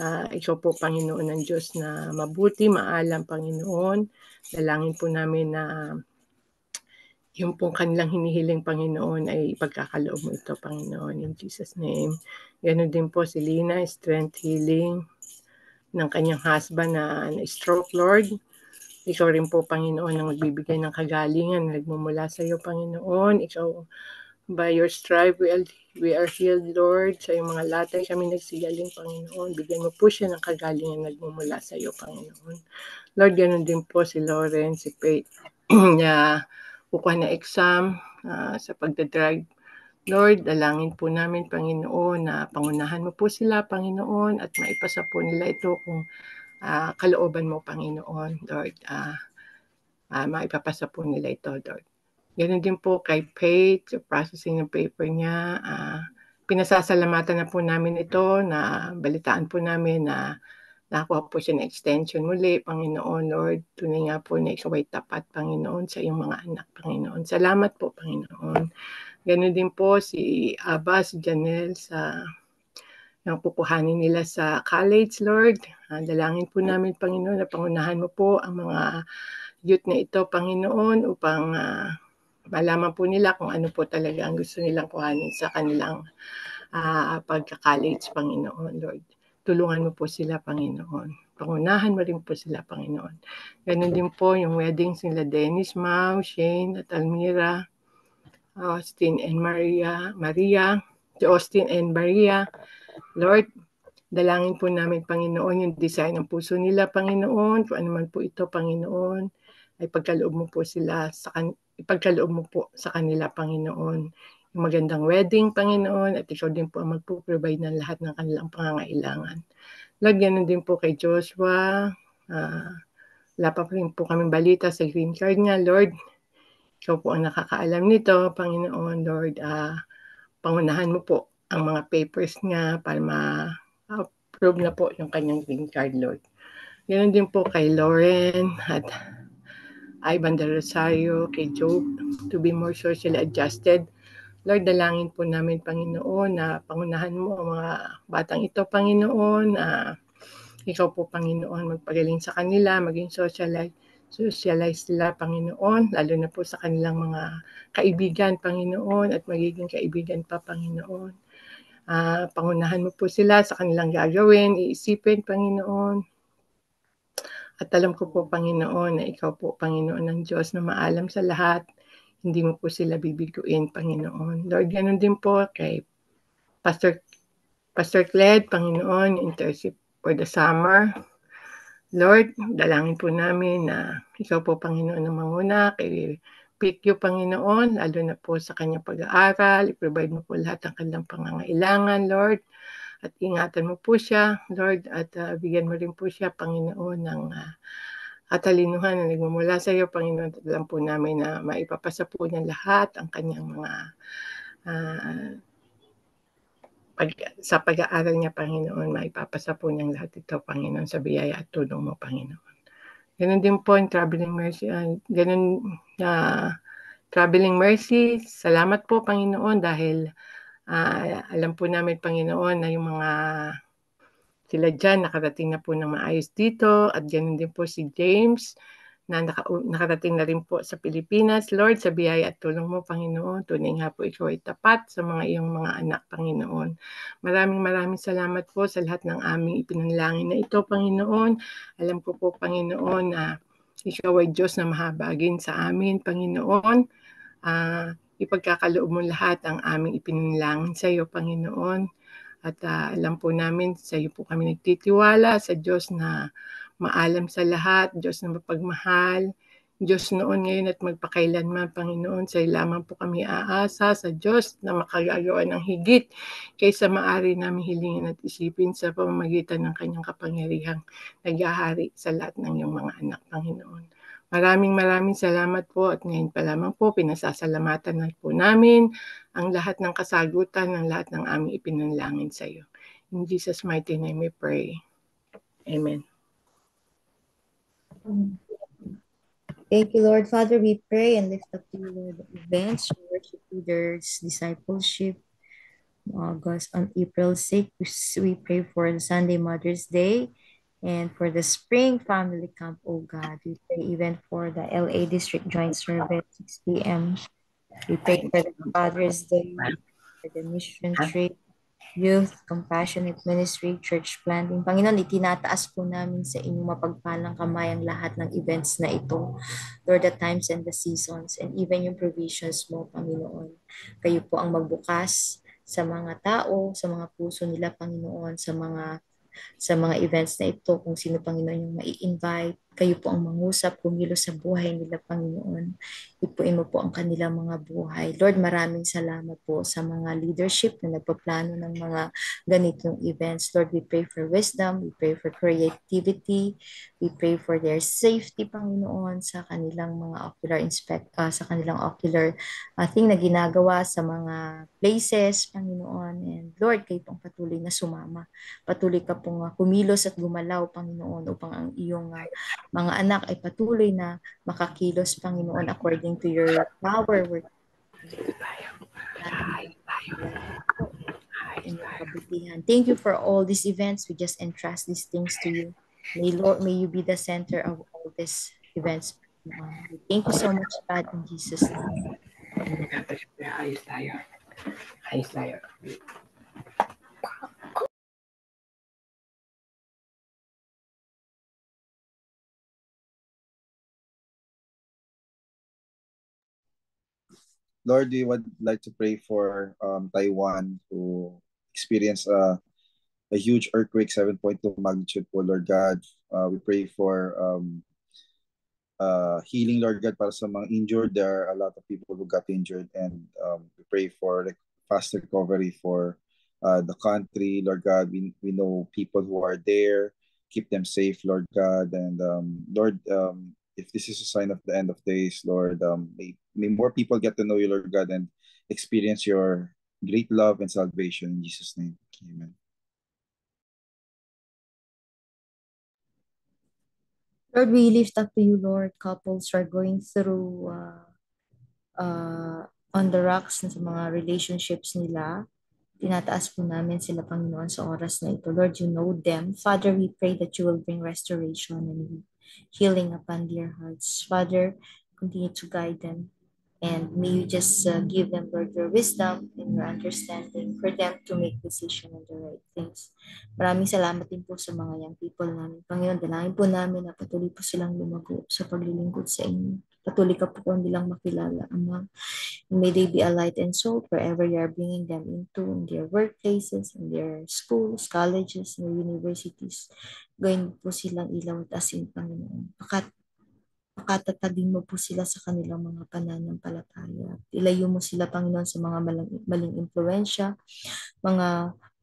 Uh, ikaw po, Panginoon ng Diyos, na mabuti, maalam, Panginoon. Dalangin po namin na uh, yung pong kanilang hinihiling Panginoon ay pagkakaloob mo ito, Panginoon, in Jesus' name. Ganon din po si Lina, strength healing ng kanyang husband na, na ano, stroke, Lord. Ikaw rin po, Panginoon, ang magbibigay ng kagalingan na nagmumula sa iyo, Panginoon. Ikaw, by your stripe, we are, we are healed, Lord. Sa iyong mga latay kami nagsigaling, Panginoon. Bigyan mo po siya ng kagalingan na nagmumula sa iyo, Panginoon. Lord, ganun din po si Lawrence, si Faith. yeah kukuha na exam uh, sa pagdadrive. Lord, dalangin po namin, Panginoon, na pangunahan mo po sila, Panginoon, at maipasa po nila ito kung uh, kalooban mo, Panginoon, Lord. Uh, uh, maipapasa po nila ito, Lord. Ganun din po kay Paige, sa processing ng paper niya. Uh, pinasasalamatan na po namin ito na balitaan po namin na uh, Nakakuha po siya na extension muli, Panginoon Lord. Tunay nga po na ikaw ay tapat, Panginoon, sa iyong mga anak, Panginoon. Salamat po, Panginoon. Ganun din po si Abbas, Janelle, sa yung pupuhanin nila sa college, Lord. Ah, dalangin po namin, Panginoon, na pangunahan mo po ang mga youth na ito, Panginoon, upang uh, malaman po nila kung ano po talaga ang gusto nilang kuhanin sa kanilang uh, pagka-college, Panginoon, Lord. Tulungan mo po sila, Panginoon. Pangunahan mo rin po sila, Panginoon. Ganun din po yung weddings nila Dennis, Mau, Shane, at Almira, Austin and Maria, Maria, si Austin and Maria. Lord, dalangin po namin, Panginoon, yung design ng puso nila, Panginoon, kung ano man po ito, Panginoon, ay pagkaloob mo po sila sa kan- ipagkaloob mo po sa kanila, Panginoon magandang wedding, Panginoon, at ikaw din po ang magpo-provide ng lahat ng kanilang pangangailangan. Lagyan ganun din po kay Joshua. Uh, ah, lapap rin po kami balita sa green card niya, Lord. Ikaw po ang nakakaalam nito, Panginoon, Lord. Uh, pangunahan mo po ang mga papers niya para ma-approve na po yung kanyang green card, Lord. Ganon din po kay Lauren at Ivan de Rosario, kay Joe, to be more socially adjusted. Lord, dalangin po namin, Panginoon, na pangunahan mo ang mga batang ito, Panginoon. na ikaw po, Panginoon, magpagaling sa kanila, maging socialize, socialize sila, Panginoon, lalo na po sa kanilang mga kaibigan, Panginoon, at magiging kaibigan pa, Panginoon. Uh, pangunahan mo po sila sa kanilang gagawin, iisipin, Panginoon. At alam ko po, Panginoon, na ikaw po, Panginoon ng Diyos na maalam sa lahat hindi mo po sila bibiguin, Panginoon. Lord, ganun din po kay Pastor, Pastor Cled, Panginoon, intercede for the summer. Lord, dalangin po namin na ikaw po, Panginoon, ang manguna kay you, Panginoon, lalo na po sa kanyang pag-aaral. I-provide mo po lahat ng kanilang pangangailangan, Lord. At ingatan mo po siya, Lord, at uh, bigyan mo rin po siya, Panginoon, ng uh, katalinuhan na nagmumula sa iyo, Panginoon. Alam po namin na maipapasa po niya lahat ang kanyang mga uh, pag, sa pag-aaral niya, Panginoon. Maipapasa po niyang lahat ito, Panginoon, sa biyaya at tulong mo, Panginoon. Ganun din po yung traveling mercy. Uh, ganun na uh, traveling mercy. Salamat po, Panginoon, dahil uh, alam po namin, Panginoon, na yung mga sila dyan, nakarating na po ng maayos dito. At ganun din po si James na naka, nakarating na rin po sa Pilipinas. Lord, sa biyaya at tulong mo, Panginoon, tunay nga po ikaw ay tapat sa mga iyong mga anak, Panginoon. Maraming maraming salamat po sa lahat ng aming ipinanlangin na ito, Panginoon. Alam ko po, Panginoon, na uh, ikaw ay Diyos na mahabagin sa amin, Panginoon. Uh, ipagkakaloob mo lahat ang aming ipinanlangin sa iyo, Panginoon at uh, alam po namin, sa iyo po kami nagtitiwala, sa Diyos na maalam sa lahat, Diyos na mapagmahal, Diyos noon ngayon at magpakailanman, Panginoon, sa lamang po kami aasa sa Diyos na makagagawa ng higit kaysa maari namin hilingin at isipin sa pamamagitan ng kanyang kapangyarihang nagahari sa lahat ng iyong mga anak, Panginoon. Maraming maraming salamat po at ngayon pa lamang po pinasasalamatan na po namin ang lahat ng kasagutan ng lahat ng aming ipinanlangin sa iyo. In Jesus' mighty name we pray. Amen. Thank you, Lord. Father, we pray and lift up to you, Lord, events, worship leaders, discipleship, August on April 6. We pray for Sunday Mother's Day and for the Spring Family Camp, oh God. We pray even for the LA District Joint Service, 6 p.m. We pray for the Father's Day, for the mission trip, youth, compassionate ministry, church planting. Panginoon, itinataas po namin sa inyong mapagpalang kamay ang lahat ng events na ito, Lord, the times and the seasons, and even yung provisions mo, Panginoon. Kayo po ang magbukas sa mga tao, sa mga puso nila, Panginoon, sa mga sa mga events na ito, kung sino, Panginoon, yung mai-invite, kayo po ang mangusap, kumilos sa buhay nila, Panginoon. Ipuin mo po ang kanilang mga buhay. Lord, maraming salamat po sa mga leadership na nagpaplano ng mga ganitong events. Lord, we pray for wisdom, we pray for creativity, we pray for their safety, Panginoon, sa kanilang mga ocular inspect, uh, sa kanilang ocular uh, thing na ginagawa sa mga places, Panginoon. And Lord, kayo pong patuloy na sumama. Patuloy ka pong uh, kumilos at gumalaw, Panginoon, upang ang iyong uh, mga anak ay patuloy na makakilos, Panginoon, according to your power. We're... Thank you for all these events. We just entrust these things to you. May Lord, may you be the center of all these events. Thank you so much, God, in Jesus' name. Ayos tayo. Ayos tayo. Lord, we would like to pray for um, Taiwan to experience a, a huge earthquake, 7.2 magnitude Lord God. Uh, we pray for um, uh, healing, Lord God, para sa mga injured. There are a lot of people who got injured and um, we pray for like, fast recovery for uh, the country, Lord God. We, we know people who are there. Keep them safe, Lord God. And um, Lord, um, if this is a sign of the end of days, Lord, um, may, may more people get to know you, Lord God, and experience your great love and salvation in Jesus' name. Amen. Lord, we lift up to you, Lord, couples who are going through uh, uh, on the rocks sa mga relationships nila. Tinataas po namin sila, Panginoon, sa oras na ito. Lord, you know them. Father, we pray that you will bring restoration and healing upon their hearts. Father, continue to guide them. And may you just uh, give them, Lord, your wisdom and your understanding for them to make decision on the right things. Maraming salamat din po sa mga young people namin. Panginoon, dalangin po namin na patuloy po silang lumago sa paglilingkod sa inyo. Patuloy ka po po nilang makilala, Ama. May they be a light and soul wherever you are bringing them into, in their workplaces, in their schools, colleges, and universities. Gawin po silang ilaw at asin, Panginoon. Pakat pakatatagin mo po sila sa kanilang mga pananampalataya. Ilayo mo sila, Panginoon, sa mga maling, maling impluensya, mga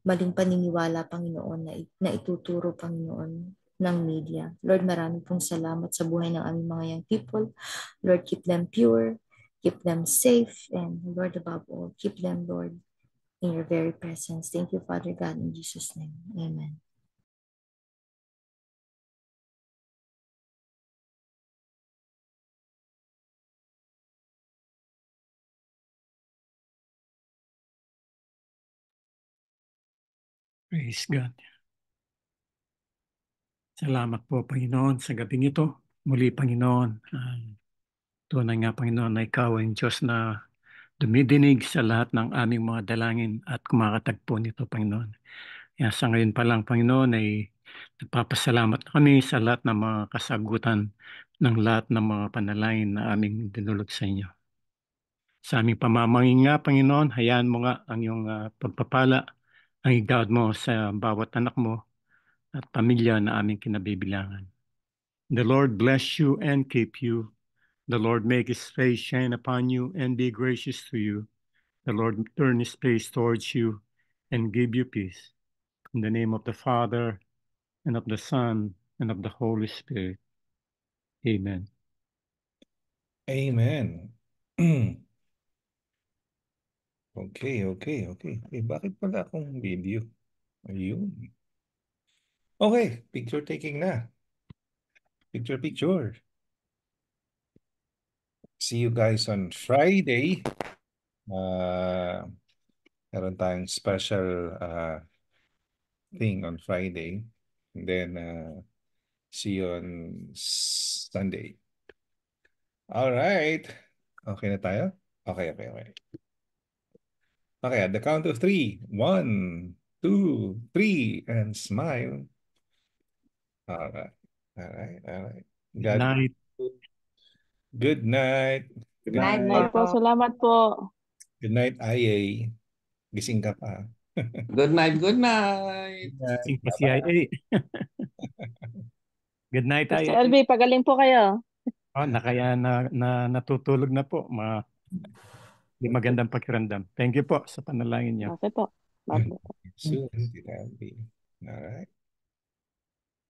maling paniniwala, Panginoon, na, na ituturo, Panginoon, ng media. Lord, marami pong salamat sa buhay ng aming mga young people. Lord, keep them pure, keep them safe, and Lord, above all, keep them, Lord, in your very presence. Thank you, Father God, in Jesus' name. Amen. Praise God. Salamat po Panginoon sa gabing ito. Muli Panginoon, uh, tunay nga Panginoon na Ikaw ang Diyos na dumidinig sa lahat ng aming mga dalangin at kumakatagpo nito Panginoon. Kaya sa ngayon pa lang Panginoon ay nagpapasalamat kami sa lahat ng mga kasagutan ng lahat ng mga panalangin na aming dinulog sa inyo. Sa aming pamamangin nga Panginoon, hayaan mo nga ang iyong uh, pagpapala ang igawad mo sa bawat anak mo at pamilya na aming kinabibilangan. The Lord bless you and keep you. The Lord make His face shine upon you and be gracious to you. The Lord turn His face towards you and give you peace. In the name of the Father, and of the Son, and of the Holy Spirit. Amen. Amen. Okay, okay, okay. Eh, bakit pala akong video? Ayun. Okay, picture taking na. Picture, picture. See you guys on Friday. Uh, meron tayong special uh, thing on Friday. And then, uh, see you on Sunday. All right. Okay na tayo? Okay, okay, okay. Okay, at the count of three. One, two, three, and smile. All right. All right. All right. Good night. Good night. Good night. Good night po. Salamat po. Good night, IA. Gising ka pa. good night. Good night. Gising pa si IA. good night, IA. Sir LB, pagaling po kayo. Oh, nakaya na, na natutulog na po. Ma magandang pakiramdam. Thank you po sa panalangin niyo. Okay po. Bye po. Soon, Alright.